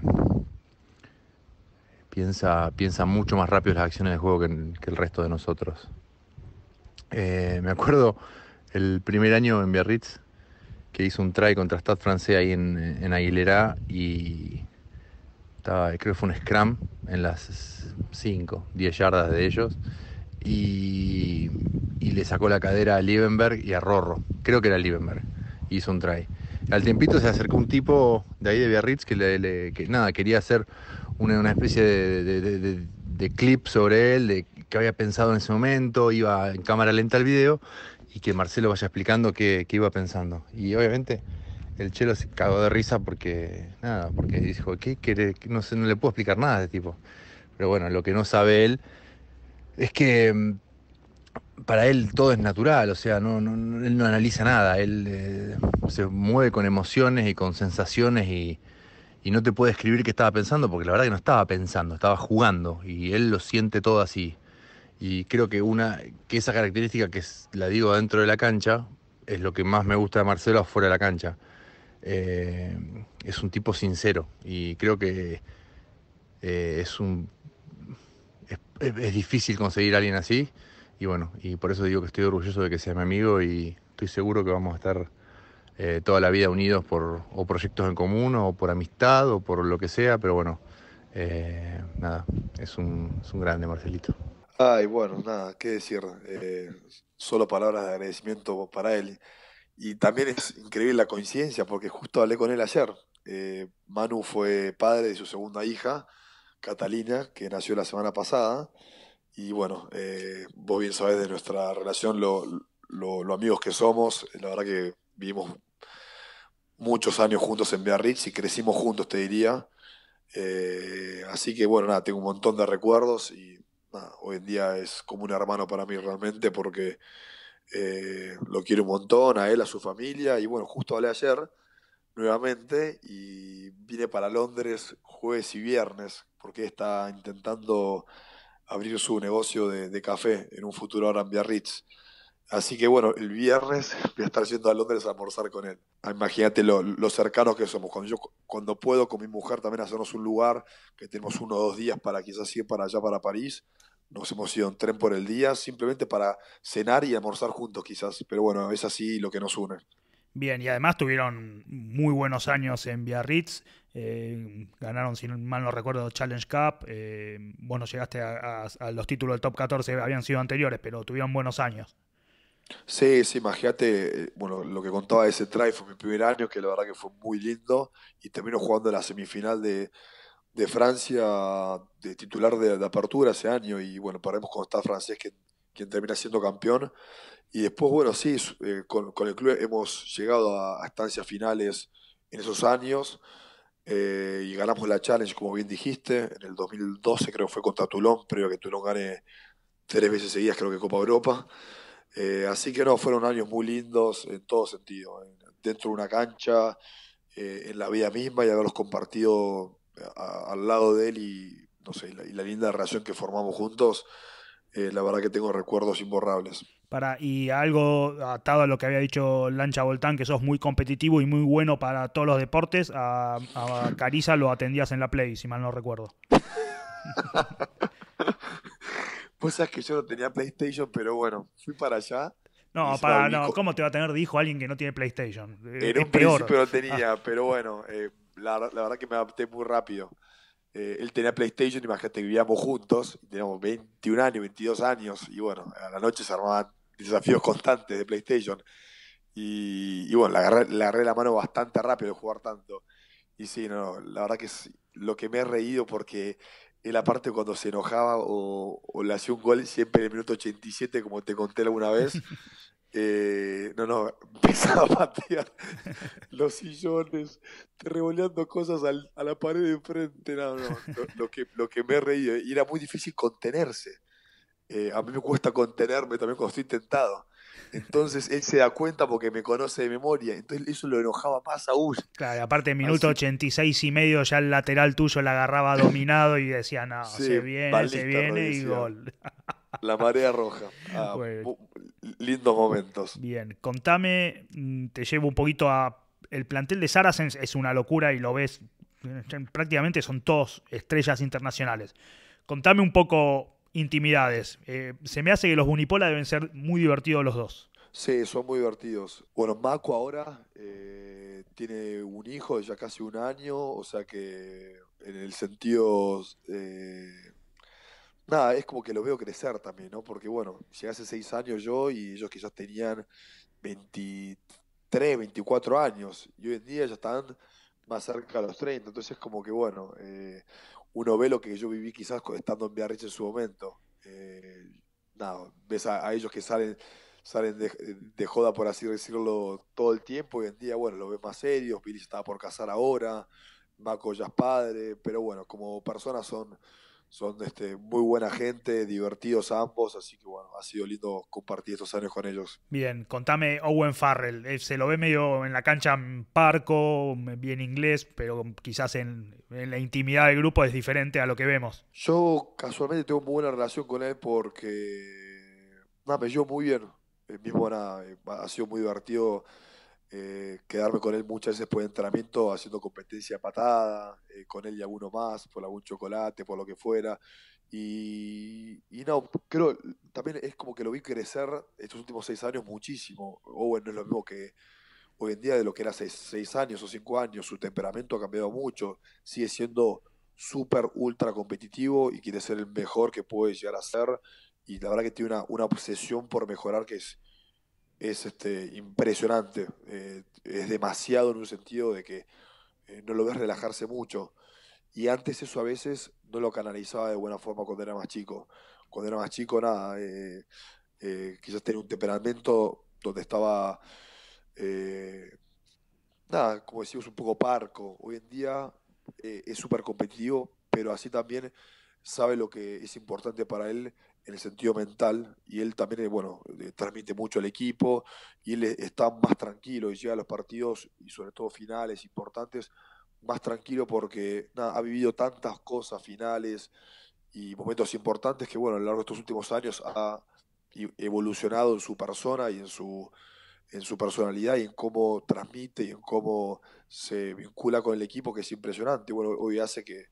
piensa, piensa mucho más rápido las acciones del juego que, el resto de nosotros. Eh, me acuerdo el primer año en Biarritz que hizo un try contra Stade Francés ahí en, Aguilera y creo que fue un scrum en las 5, 10 yardas de ellos y, y, le sacó la cadera a Liebenberg y a Rorro, creo que era Liebenberg, hizo un try. Al tiempito se acercó un tipo de ahí de Biarritz que, que nada, quería hacer una, especie de, clip sobre él, de qué había pensado en ese momento, iba en cámara lenta el video y que Marcelo vaya explicando qué, iba pensando. Y obviamente el chelo se cagó de risa porque, nada, porque dijo, ¿qué No, sé, no le puedo explicar nada a este tipo. Pero bueno, lo que no sabe él es que mm, para él todo es natural, o sea, no, no él no analiza nada, él eh, se mueve con emociones y con sensaciones y, no te puede escribir qué estaba pensando, porque la verdad que no estaba pensando, estaba jugando y él lo siente todo así. Y creo que una que esa característica que la digo dentro de la cancha es lo que más me gusta de Marcelo afuera de la cancha. Eh, es un tipo sincero y creo que eh, es un es, difícil conseguir a alguien así y bueno, y por eso digo que estoy orgulloso de que sea mi amigo y estoy seguro que vamos a estar eh, toda la vida unidos por proyectos en común o por amistad o por lo que sea, pero bueno, eh, nada, es un, es un grande Marcelito. Ay, bueno, nada, qué decir, eh, solo palabras de agradecimiento para él. Y también es increíble la coincidencia, porque justo hablé con él ayer. Manu fue padre de su segunda hija, Catalina, que nació la semana pasada y bueno, eh, vos bien sabés de nuestra relación, lo, amigos que somos, la verdad que vivimos muchos años juntos en Biarritz y crecimos juntos, te diría. Eh, así que bueno, nada, tengo un montón de recuerdos y hoy en día es como un hermano para mí realmente porque eh, lo quiero un montón, a él, a su familia y bueno, justo hablé ayer nuevamente y vine para Londres jueves y viernes porque está intentando abrir su negocio de, café en un futuro ahora en Biarritz. Así que bueno, el viernes voy a estar yendo a Londres a almorzar con él. Ah, imagínate lo, cercanos que somos. Cuando, yo, cuando puedo con mi mujer también hacernos un lugar, que tenemos uno o dos días para quizás ir para allá, para París, nos hemos ido en tren por el día, simplemente para cenar y almorzar juntos quizás. Pero bueno, es así lo que nos une. Bien, y además tuvieron muy buenos años en Biarritz. Eh, ganaron, si mal no recuerdo, Challenge Cup. Eh, bueno vos llegaste a, los títulos del top 14, habían sido anteriores, pero tuvieron buenos años. Sí, sí, imagínate, eh, bueno, lo que contaba ese try fue mi primer año, que la verdad que fue muy lindo, y terminó jugando la semifinal de, Francia de titular de, apertura ese año, y bueno, perdemos con Stade francés, quien, quien termina siendo campeón, y después, bueno, sí, con, el club hemos llegado a estancias finales en esos años, eh, y ganamos la Challenge, como bien dijiste, en el 2012 creo que fue contra Toulon, previo a que Toulon gane tres veces seguidas, creo que Copa Europa. Eh, así que no, fueron años muy lindos en todo sentido, dentro de una cancha, eh, en la vida misma y haberlos compartido al lado de él y, no sé, y la linda relación que formamos juntos, eh, la verdad que tengo recuerdos imborrables. Para, y algo atado a lo que había dicho Lancha Voltán, que sos muy competitivo y muy bueno para todos los deportes, a, a Cariza lo atendías en la Play, si mal no recuerdo. Pues sabés que yo no tenía PlayStation, pero bueno, fui para allá. No, para, no, ¿cómo te va a tener de alguien que no tiene PlayStation? era eh, un peor. principio tenía, pero bueno, eh, la, verdad que me adapté muy rápido. Eh, él tenía PlayStation, imagínate, vivíamos juntos, teníamos 21 años, 22 años, y bueno, a la noche se armaban desafíos constantes de PlayStation. Y, bueno, le agarré, la mano bastante rápido de jugar tanto. Y sí, no, la verdad que es lo que me he reído porque la parte cuando se enojaba o, le hacía un gol siempre en el minuto 87, como te conté alguna vez. Eh, no, no, empezaba a patear los sillones, revoleando cosas a la pared de enfrente. No, no, lo, que, lo que me he reído. Y era muy difícil contenerse. Eh, a mí me cuesta contenerme también cuando estoy tentado. Entonces él se da cuenta porque me conoce de memoria. Entonces eso lo enojaba más aún. Claro, aparte, minuto 86 y medio ya el lateral tuyo la agarraba dominado y decía, no, se viene, se viene y gol. La marea roja. Ah, lindos momentos. Bien, contame, mm, te llevo un poquito a. El plantel de Saracens es una locura y lo ves. Eh, prácticamente son todos estrellas internacionales. Contame un poco intimidades. Eh, se me hace que los Bunipola deben ser muy divertidos los dos. Sí, son muy divertidos. Bueno, Maco ahora eh, tiene un hijo de ya casi un año, o sea que en el sentido... Eh, nada, es como que lo veo crecer también, ¿no? Porque bueno, si hace seis años yo y ellos que ya tenían 23, 24 años y hoy en día ya están más cerca a los 30, entonces es como que bueno, uno ve lo que yo viví quizás estando en Biarritz en su momento. Eh, nada, ves a, ellos que salen, salen de, joda, por así decirlo, todo el tiempo. Hoy en día, bueno, lo ves más serios. Billy estaba por casar ahora. Maco ya es padre. Pero bueno, como personas son son este, muy buena gente, divertidos ambos, así que bueno, ha sido lindo compartir estos años con ellos. Bien, contame Owen Farrell, eh, se lo ve medio en la cancha en parco, bien inglés, pero quizás en, la intimidad del grupo es diferente a lo que vemos. Yo casualmente tengo muy buena relación con él porque me llevo muy bien, mismo eh, ha sido muy divertido eh, quedarme con él muchas veces por entrenamiento haciendo competencia patada, eh, con él y alguno más, por algún chocolate, por lo que fuera. Y, no, creo, también es como que lo vi crecer estos últimos seis años muchísimo. Owen no es lo mismo que hoy en día de lo que era hace seis años o cinco años, su temperamento ha cambiado mucho, sigue siendo súper, ultra competitivo y quiere ser el mejor que puede llegar a ser. Y la verdad que tiene una, una obsesión por mejorar que es es este, impresionante. Eh, es demasiado en un sentido de que eh, no lo ves relajarse mucho. Y antes eso a veces no lo canalizaba de buena forma cuando era más chico. Cuando era más chico, nada, eh, quizás tenía un temperamento donde estaba, nada, como decimos, un poco parco. Hoy en día es súper competitivo, pero así también sabe lo que es importante para él en el sentido mental y él también, eh, bueno, eh, transmite mucho al equipo y él eh, está más tranquilo y llega a los partidos y sobre todo finales importantes más tranquilo porque ha vivido tantas cosas finales y momentos importantes que bueno, a lo largo de estos últimos años ha evolucionado en su persona y en su en su personalidad y en cómo transmite y en cómo se vincula con el equipo que es impresionante. Bueno, hoy hace que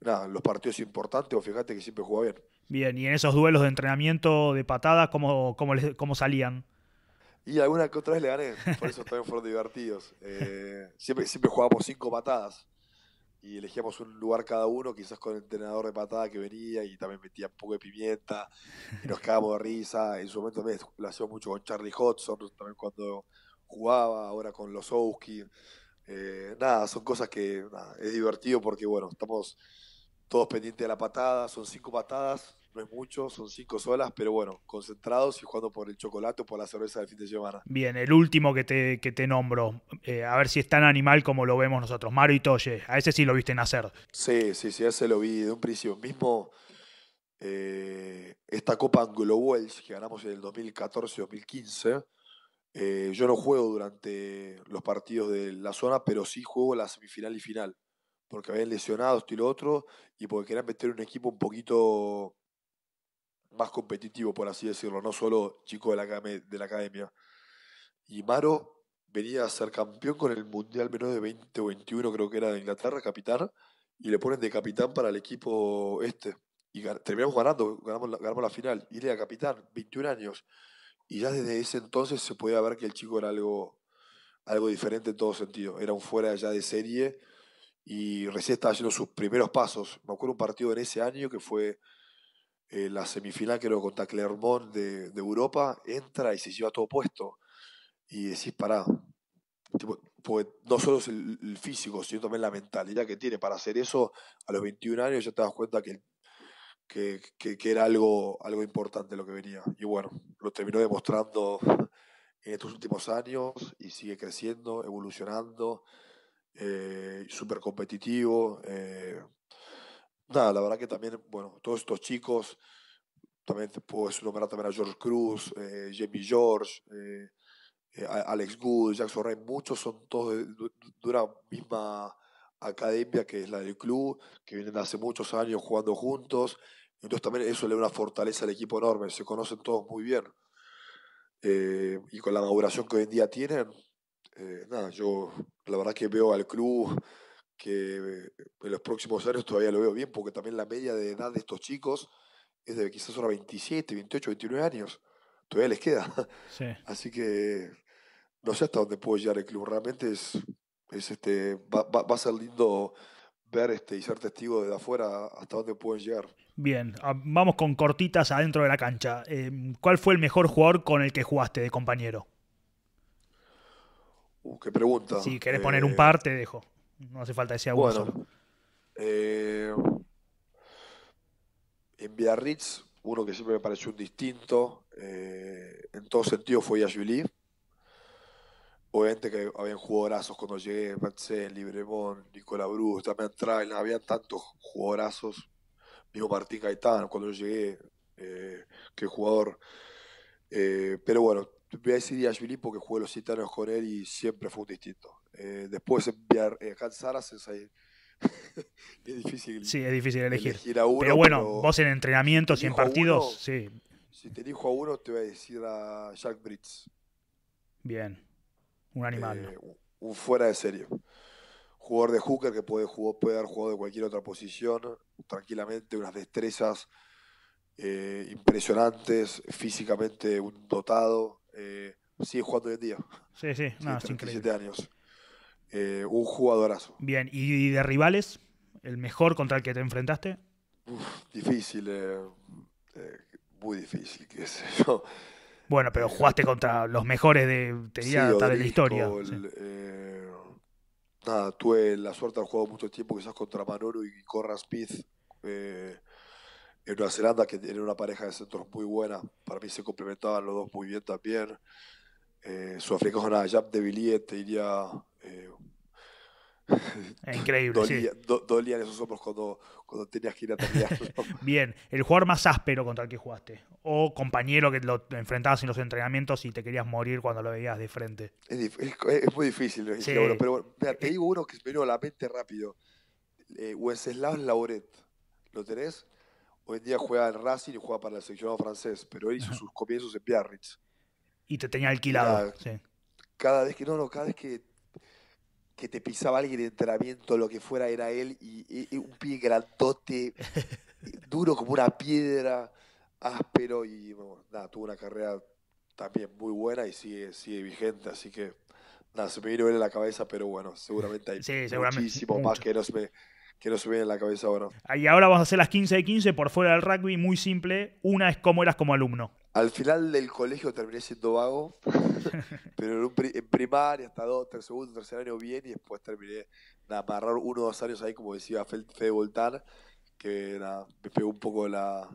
nada, los partidos importantes, o fíjate que siempre juega bien. Bien, y en esos duelos de entrenamiento de patadas, ¿cómo, cómo, les, cómo salían? Y algunas que otra vez le gané, por eso también fueron divertidos. Eh, siempre, siempre jugábamos cinco patadas y elegíamos un lugar cada uno, quizás con el entrenador de patada que venía y también metía un poco de pimienta y nos cagábamos de risa. En su momento me lo mucho con Charlie Hudson también cuando jugaba, ahora con los eh, nada, son cosas que es divertido porque, bueno, estamos todos pendientes de la patada, son cinco patadas, no es mucho, son cinco solas, pero bueno, concentrados y jugando por el chocolate o por la cerveza del fin de semana. Bien, el último que te, que te nombro, eh, a ver si es tan animal como lo vemos nosotros, Mario Toye a ese sí lo viste nacer. Sí, sí, sí, ese lo vi de un principio. Mismo eh, esta Copa Anglo-Welsh que ganamos en el 2014-2015. Eh, yo no juego durante los partidos de la zona, pero sí juego la semifinal y final, porque habían lesionado esto y lo otro, y porque querían meter un equipo un poquito más competitivo, por así decirlo, no solo chico de la, academia. Y Maro venía a ser campeón con el Mundial Menor de 20 o 21, creo que era de Inglaterra, capitán, y le ponen de capitán para el equipo este. Y terminamos ganando, ganamos la, final. Y era capitán, 21 años. Y ya desde ese entonces se podía ver que el chico era algo, algo diferente en todo sentido. Era un fuera ya de serie y recién estaba haciendo sus primeros pasos. Me acuerdo un partido en ese año que fue eh, la semifinal creo contra Clermont de, de, Europa, entra y se lleva todo puesto. Y decís, pará, pues no solo es el, físico, sino también la mentalidad que tiene. Para hacer eso, a los 21 años ya te das cuenta que, que, que, era algo, algo importante lo que venía. Y bueno, lo terminó demostrando en estos últimos años y sigue creciendo, evolucionando, súper competitivo. Eh, nada, la verdad que también, bueno, todos estos chicos, también te puedo nombrar también a George Cruz, eh, Jamie George, eh, eh, Alex Good, Jackson Ray, muchos son todos de, una misma academia que es la del club, que vienen hace muchos años jugando juntos. Entonces también eso le da una fortaleza al equipo enorme, se conocen todos muy bien. y con la maduración que hoy en día tienen, nada, yo la verdad que veo al club que en los próximos años todavía lo veo bien, porque también la media de edad de estos chicos es de quizás ahora 27, 28, 29 años. Todavía les queda. Así que no sé hasta dónde puede llegar el club. Realmente es, es este, va, a ser lindo ver este y ser testigo desde afuera hasta dónde pueden llegar. Bien, ah, vamos con cortitas adentro de la cancha. Em, ¿Cuál fue el mejor jugador con el que jugaste de compañero? Uh, qué pregunta. Si querés poner un eh, par, te dejo. No hace falta ese sea solo. Eh, en Villarritz, uno que siempre me pareció un distinto, eh, en todo sentido, fue Yashvili. Obviamente que habían jugadorazos cuando llegué, Betzel, Libremont, Nicolás Bruce, también Trail, había tantos jugadorazos. Mismo Martín Gaitán, cuando yo llegué, eh, qué jugador. pero bueno, voy a decir Yashvili porque jugué los siete años con él y siempre fue un distinto. Eh, después enviar a eh, Hans es es difícil. Sí, es difícil elegir. pero bueno, vos en entrenamientos y en partidos, Si te elijo a uno, te voy a decir a Jack Brits. Bien. Un animal. Eh, un, fuera de serie Jugador de hooker que puede, jugar, puede haber jugado de cualquier otra posición tranquilamente, unas destrezas impresionantes, físicamente un dotado, eh, sigue jugando hoy en día. Sí, sí, no, 37 años. Eh, un jugadorazo. Bien, ¿y de rivales? ¿El mejor contra el que te enfrentaste? difícil, eh, eh, muy difícil, Bueno, pero jugaste contra los mejores de, de la historia. El, tuve la suerte de haber jugado mucho tiempo quizás contra Manolo y Corra Smith en Nueva Zelanda, que era una pareja de centros muy buena, para mí se complementaban los dos muy bien también. Eh, con Jab de Villiers, te diría. Eh, increíble. sí. dolían esos hombros cuando, cuando tenías que ir a Bien, el jugador más áspero contra el que jugaste, o compañero que lo enfrentabas en los entrenamientos y te querías morir cuando lo veías de frente. Es, muy difícil, pero te eh, digo uno que me vino a la mente rápido. Eh, Lauret, ¿lo tenés? Hoy en día juega en Racing y juega para el seleccionado francés, pero él hizo sus comienzos en Biarritz. Y te tenía alquilado. Cada, sí. cada vez que, no, cada vez que, que te pisaba alguien de entrenamiento, lo que fuera, era él y, un pie grandote, duro como una piedra, áspero y nada, tuvo una carrera también muy buena y sigue, sigue vigente, así que nada, se me vino en la cabeza, pero bueno, seguramente hay sí, muchísimo más que no se me que no se viene en la cabeza ahora. Y ahora vas a hacer las 15 de 15 por fuera del rugby, muy simple. Una es cómo eras como alumno. Al final del colegio terminé siendo vago, pero en, primaria hasta dos, tercer, segundo, tercer año bien y después terminé nada amarrar uno o dos años ahí, como decía Fede Voltar, que me pegó un poco la,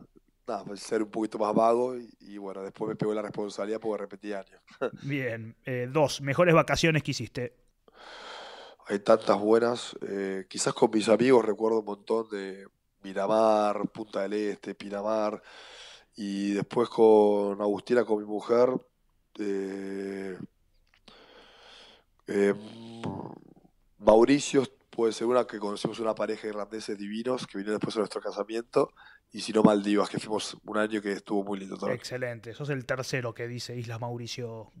Nada, ser un poquito más vago y, bueno, después me pegó la responsabilidad porque repetí años. Bien, eh, dos, mejores vacaciones que hiciste hay tantas buenas. Eh, quizás con mis amigos recuerdo un montón de Miramar, Punta del Este, Pinamar. Y después con Agustina, con mi mujer. Eh, eh, Mauricio puede ser una que conocimos una pareja de irlandeses divinos que vinieron después de nuestro casamiento. Y si no, Maldivas, que fuimos un año que estuvo muy lindo. Todo. Excelente. Sos el tercero que dice Islas Mauricio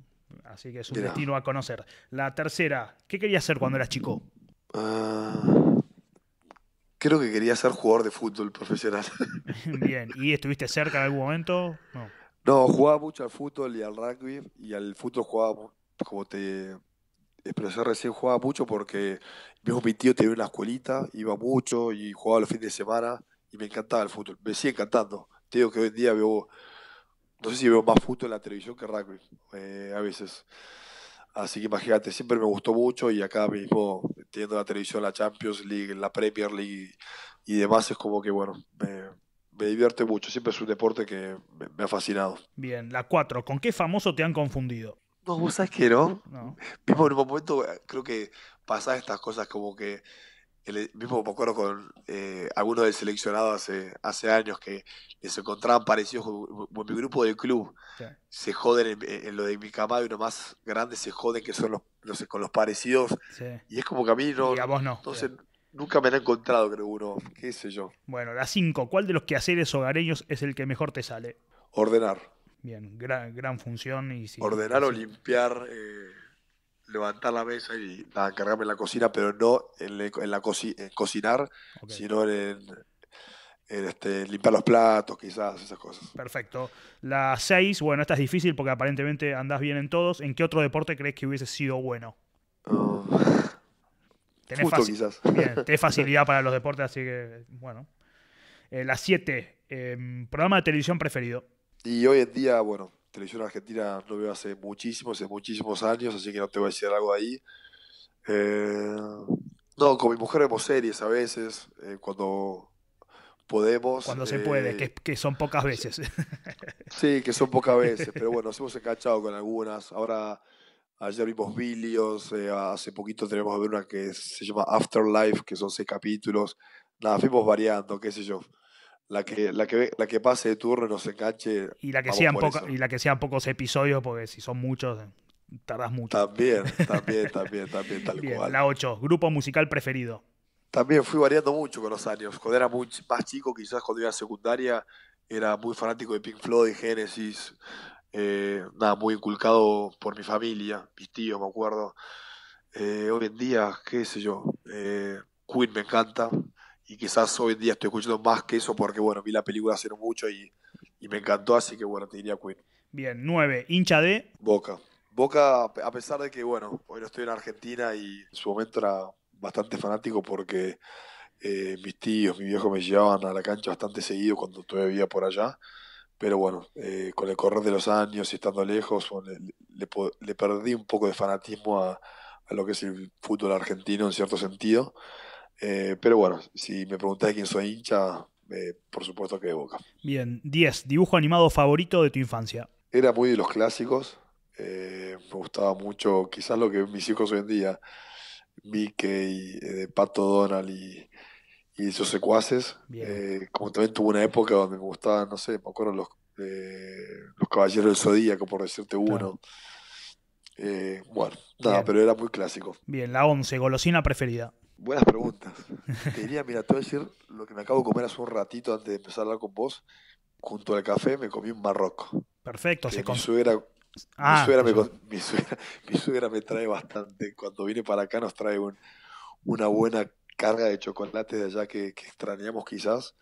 Así que es un destino a conocer. La tercera, ¿qué querías ser cuando eras chico? Ah, creo que quería ser jugador de fútbol profesional. Bien, ¿y estuviste cerca en algún momento? No. no, jugaba mucho al fútbol y al rugby. Y al fútbol jugaba, como te expresé recién, jugaba mucho porque mi tío tenía una escuelita, iba mucho y jugaba los fines de semana. Y me encantaba el fútbol, me sigue encantando. Te que hoy en día veo no sé si veo más fútbol en la televisión que rugby, eh, a veces. Así que imagínate, siempre me gustó mucho y acá mismo, teniendo la televisión, la Champions League, la Premier League y, demás, es como que, bueno, me, divierte mucho. Siempre es un deporte que me, ha fascinado. Bien, la cuatro. ¿Con qué famoso te han confundido? No, vos sabés que no. no. en un momento, eh, creo que pasan estas cosas como que el e, mismo me acuerdo con eh, algunos del seleccionado hace, hace años que les encontraban parecidos con mi grupo de club. Se joden en, lo de mi camada y uno más grande se joden que son los, con los parecidos. Y es como que a mí no. Y nunca me han encontrado, creo uno. ¿Qué sé yo? Bueno, la cinco. ¿Cuál de los quehaceres hogareños es el que mejor te sale? Ordenar. Bien, gran, gran función. Y Ordenar o limpiar. Eh, levantar la mesa y encargarme en la cocina, pero no en, la cocinar, sino en, este, limpiar los platos, quizás, esas cosas. Perfecto. La 6, bueno, esta es difícil porque aparentemente andás bien en todos. ¿En qué otro deporte crees que hubiese sido bueno? Uh, bien, tenés facilidad para los deportes, así que, bueno. Eh, la 7, em, programa de televisión preferido. Y hoy en día, bueno, televisión argentina no veo hace muchísimos, hace muchísimos años, así que no te voy a decir algo ahí. Eh, no, con mi mujer vemos series a veces, eh, cuando podemos. Cuando se puede, que, eh, son pocas veces. Sí, que son pocas veces, pero bueno, nos hemos encachado con algunas. Ahora, ayer vimos Bilios, hace poquito tenemos a ver una que se llama Afterlife, que son seis capítulos. Nada, fuimos variando, qué sé yo la que, la que, la que pase de turno nos enganche. Y la que sean y la que sean pocos episodios, porque si son muchos, tardas mucho. También, también, también, también, tal cual. La 8, grupo musical preferido. También fui variando mucho con los años. Cuando era muy, más chico, quizás cuando iba a secundaria, era muy fanático de Pink Floyd, Genesis, eh, nada, muy inculcado por mi familia, mis tíos, me acuerdo. Eh, hoy en día, qué sé yo, eh, Queen me encanta, y quizás hoy en día estoy escuchando más que eso porque, bueno, vi la película hace mucho y, y me encantó, así que, bueno, te diría Queen. Bien, nueve, hincha de... Boca. Boca, a pesar de que, bueno, hoy no estoy en Argentina y en su momento era bastante fanático porque eh, mis tíos, mi viejo me llevaban a la cancha bastante seguido cuando todavía por allá. Pero bueno, eh, con el correr de los años y estando lejos, le, perdí un poco de fanatismo a, a lo que es el fútbol argentino en cierto sentido. Eh, pero bueno, si me preguntáis quién soy hincha, eh, por supuesto que de Boca. Bien, 10. ¿Dibujo animado favorito de tu infancia? Era muy de los clásicos. Eh, me gustaba mucho, quizás lo que mis hijos hoy en día, Mickey, de Pato Donald y, esos sus secuaces. como también tuve una época donde me gustaban, no sé, me acuerdo los, los Caballeros del Zodíaco, por decirte uno. bueno, nada, pero era muy clásico. Bien, la 11, golosina preferida. Buenas preguntas. Te mira, te voy a decir lo que me acabo de comer hace un ratito antes de empezar a hablar con vos. Junto al café me comí un marroco. Perfecto, se mi, suegra, mi, suegra me, trae bastante. Cuando viene para acá nos trae una buena carga de chocolate de allá que, extrañamos quizás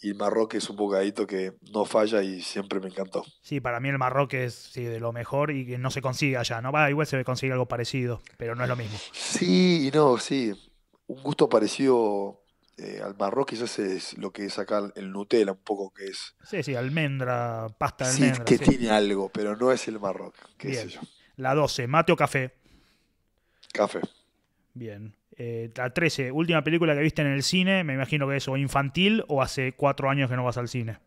y el marroque es un bocadito que no falla y siempre me encantó. Sí, para mí el marroque es de lo mejor y que no se consigue allá, ¿no? Va, igual se consigue algo parecido, pero no es lo mismo. Sí, y no, sí un gusto parecido eh, al marrón quizás es lo que es acá el Nutella, un poco que es... Sí, sí, almendra, pasta de almendra. que sí, que tiene algo, pero no es el marroquí La 12, Mateo café. Café. Bien. Eh, la 13, última película que viste en el cine, me imagino que es o infantil o hace cuatro años que no vas al cine.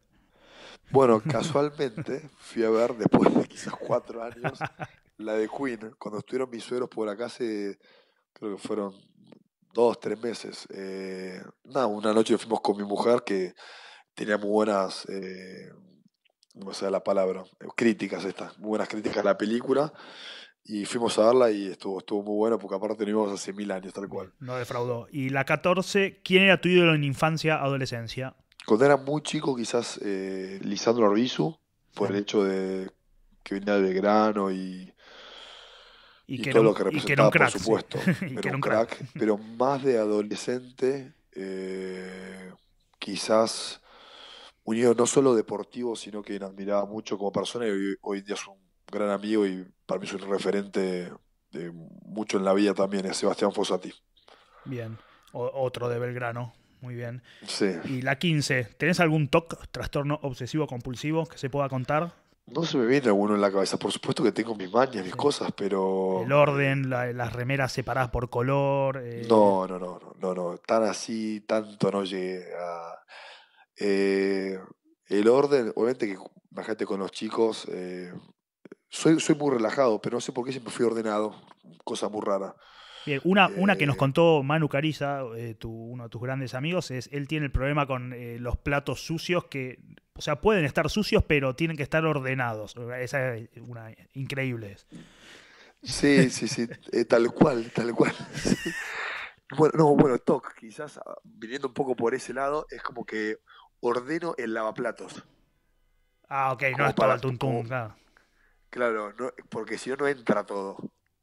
Bueno, casualmente fui a ver después de quizás cuatro años la de Queen, cuando estuvieron mis sueros por acá se creo que fueron dos, tres meses. Eh, nada, una noche fuimos con mi mujer que tenía muy buenas, no eh, sé la palabra, críticas estas, muy buenas críticas a la película. Y fuimos a verla y estuvo, estuvo muy bueno porque aparte teníamos hace mil años, tal cual. No defraudó. Y la 14, ¿quién era tu ídolo en infancia, adolescencia? Cuando era muy chico, quizás eh, Lisandro Arbizu, por el hecho de que venía de grano y y, que todo que representaba, crack, por supuesto. un crack, pero más de adolescente, eh, quizás unido no solo deportivo, sino que admiraba mucho como persona y hoy, en día es un gran amigo y para mí es un referente de mucho en la vida también, es Sebastián Fosati. Bien, otro de Belgrano. Muy bien. Sí. Y la 15, ¿tenés algún TOC, trastorno obsesivo compulsivo, que se pueda contar? No se me viene alguno en la cabeza. Por supuesto que tengo mis mañas, mis eh, cosas, pero. El orden, las remeras separadas por color. Eh. No, no, no, no, no, no. Tan así, tanto no llegué eh, el orden, obviamente que la con los chicos. soy, soy muy relajado, pero no sé por qué siempre fui ordenado. Cosa muy rara una, que nos eh. contó Manu Cariza, eh, uno de tus grandes amigos, es él tiene el problema con eh, los platos sucios que, o sea, pueden estar sucios, pero tienen que estar ordenados. Esa es una increíble. Sí, sí, sí, tal cual, tal cual. Bueno, no, bueno, TOC, quizás ah, viniendo un poco por ese lado, es como que ordeno el lavaplatos. Ah, ok, no es para, el tuntum, claro. no, porque si no, no entra todo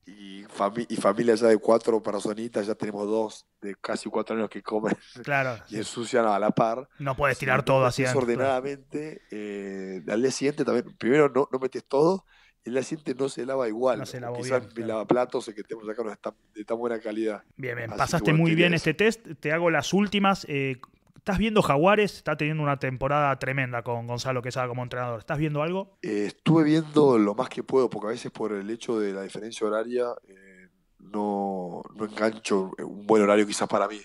y, y familia ya de cuatro personitas, ya tenemos dos de casi cuatro años que comen claro. y ensucian a la par. No puedes tirar todo así. Desordenadamente. Eh, al día siguiente también, primero no, metes todo, y el día siguiente no se lava igual. No se lava Quizás bien, el que tenemos acá no está de tan buena calidad. Bien, bien. pasaste muy bien este test. Te hago las últimas. Eh, ¿Estás viendo Jaguares? Está teniendo una temporada tremenda con Gonzalo Quesada como entrenador. ¿Estás viendo algo? Eh, estuve viendo lo más que puedo, porque a veces por el hecho de la diferencia horaria eh, no, no engancho un buen horario quizás para mí.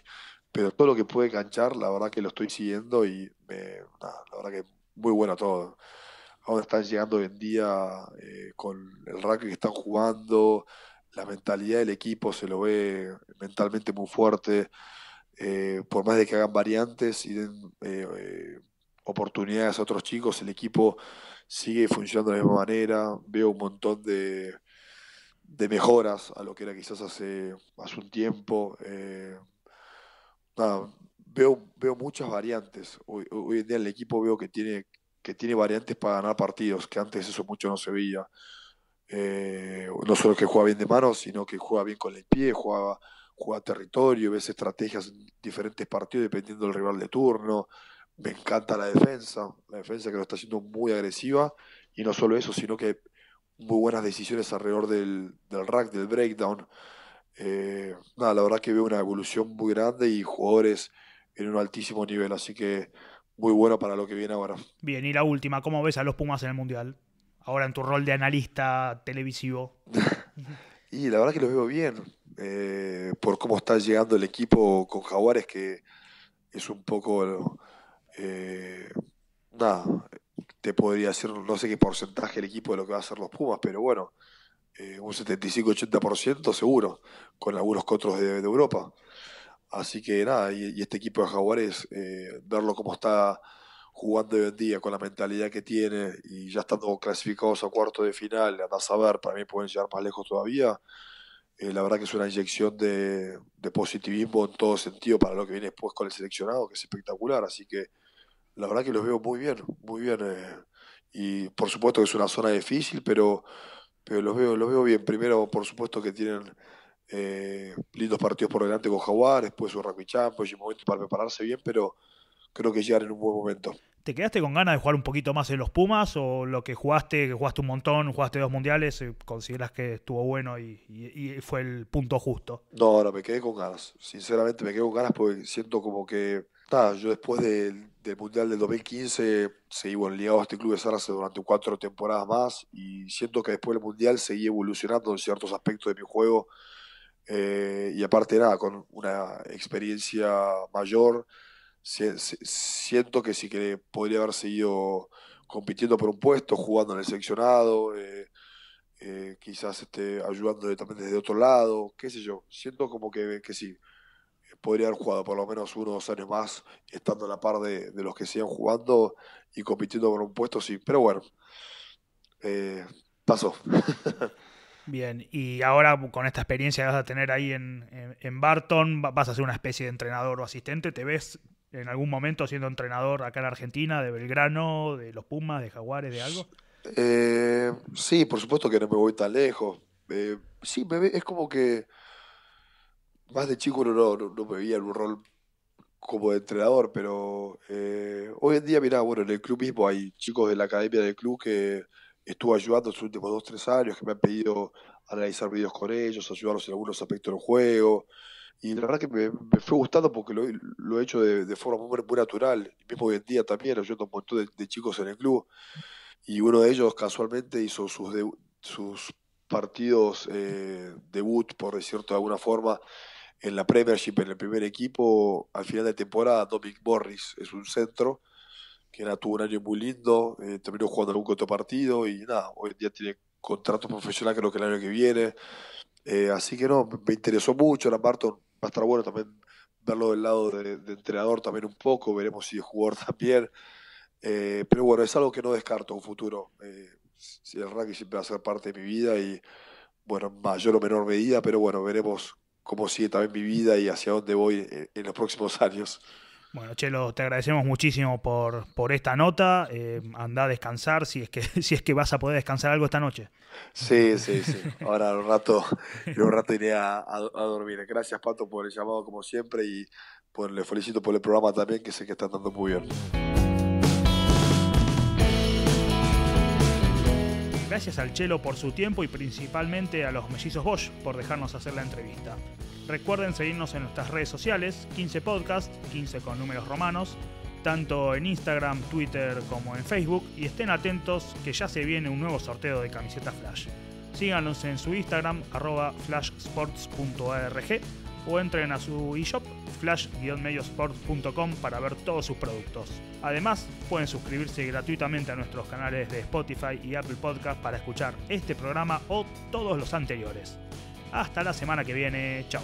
Pero todo lo que puede enganchar, la verdad que lo estoy siguiendo y la verdad que muy bueno todo. Ahora están llegando hoy en día eh, con el rack que están jugando, la mentalidad del equipo se lo ve mentalmente muy fuerte. Eh, por más de que hagan variantes y den eh, eh, oportunidades a otros chicos, el equipo sigue funcionando de la misma manera. Veo un montón de, mejoras a lo que era quizás hace, hace un tiempo. veo, veo muchas variantes. Hoy, en día el equipo veo que tiene, que tiene variantes para ganar partidos, que antes eso mucho no se veía. no solo que juega bien de mano, sino que juega bien con el pie, juega juega territorio, ves estrategias en diferentes partidos dependiendo del rival de turno. Me encanta la defensa, la defensa que lo está haciendo muy agresiva y no solo eso, sino que muy buenas decisiones alrededor del, rack, del breakdown. Eh, nada, la verdad que veo una evolución muy grande y jugadores en un altísimo nivel, así que muy bueno para lo que viene ahora. Bien, y la última, ¿cómo ves a los Pumas en el Mundial? Ahora en tu rol de analista televisivo. y la verdad que los veo bien. Eh, por cómo está llegando el equipo con Jaguares, que es un poco, eh, nada, te podría decir, no sé qué porcentaje el equipo de lo que va a hacer los Pumas, pero bueno, eh, un 75-80% seguro, con algunos otros de, Europa. Así que nada, y, este equipo de Jaguares, verlo cómo está jugando hoy en día con la mentalidad que tiene y ya estando clasificados a cuarto de final, andás a ver, para mí pueden llegar más lejos todavía. Eh, la verdad que es una inyección de, positivismo en todo sentido para lo que viene después con el seleccionado, que es espectacular. Así que la verdad que los veo muy bien, muy bien. Eh, y por supuesto que es una zona difícil, pero, pero los, veo, los veo bien. Primero, por supuesto que tienen eh, lindos partidos por delante con Jaguar, después su Rugby y un momento para prepararse bien, pero creo que llegan en un buen momento. ¿Te quedaste con ganas de jugar un poquito más en los Pumas o lo que jugaste, que jugaste un montón, jugaste dos mundiales, eh, consideras que estuvo bueno y, fue el punto justo? No, no, me quedé con ganas. Sinceramente me quedé con ganas porque siento como que, yo después del, mundial del 2015 seguí bueno, a este club de Sarce durante cuatro temporadas más y siento que después del mundial seguí evolucionando en ciertos aspectos de mi juego eh, y aparte nada, con una experiencia mayor siento que sí que podría haber seguido compitiendo por un puesto, jugando en el seleccionado, eh, eh, quizás este, ayudándole también desde otro lado, qué sé yo. Siento como que, que sí, podría haber jugado por lo menos uno o dos años más, estando a la par de, los que siguen jugando y compitiendo por un puesto, sí. Pero bueno, eh, pasó. Bien, y ahora con esta experiencia que vas a tener ahí en, Barton, vas a ser una especie de entrenador o asistente, ¿te ves en algún momento siendo entrenador acá en Argentina, de Belgrano, de los Pumas, de Jaguares, de algo? Eh, sí, por supuesto que no me voy tan lejos. Eh, sí, es como que más de chico no, no, me veía en un rol como de entrenador, pero eh, hoy en día, mirá, bueno, en el club mismo hay chicos de la academia del club que estuvo ayudando en los últimos dos, tres años, que me han pedido analizar vídeos con ellos, ayudarlos en algunos aspectos del juego y la verdad que me, fue gustando porque lo, he hecho de, forma muy, natural, mismo hoy en día también, hay un montón de, chicos en el club, y uno de ellos casualmente hizo sus, sus partidos eh, debut, por decirlo de alguna forma, en la Premiership, en el primer equipo, al final de temporada, Dominic Morris es un centro, que tuvo un año muy lindo, eh, terminó jugando algún otro partido y nada, hoy en día tiene contrato profesional creo que el año que viene. Eh, así que no, me interesó mucho, la Barton va a estar bueno también verlo del lado de, entrenador también un poco, veremos si es jugador también. Eh, pero bueno, es algo que no descarto un futuro. Eh, si el rugby siempre va a ser parte de mi vida y, bueno, mayor o menor medida, pero bueno, veremos cómo sigue también mi vida y hacia dónde voy eh, en los próximos años. Bueno, Chelo, te agradecemos muchísimo por, por esta nota. Eh, anda a descansar si es, que, si es que vas a poder descansar algo esta noche. Sí, sí, sí. Ahora un rato, un rato iré a, dormir. Gracias, Pato, por el llamado como siempre y pues, le felicito por el programa también, que sé que está andando muy bien. gracias al Chelo por su tiempo y principalmente a los mellizos Bosch por dejarnos hacer la entrevista. Recuerden seguirnos en nuestras redes sociales, 15 Podcast, 15 con números romanos, tanto en Instagram, Twitter como en Facebook, y estén atentos que ya se viene un nuevo sorteo de camiseta Flash. Síganos en su Instagram, arroba flashsports.org, o entren a su eShop, flash para ver todos sus productos. Además, pueden suscribirse gratuitamente a nuestros canales de Spotify y Apple Podcast para escuchar este programa o todos los anteriores. Hasta la semana que viene. Chao.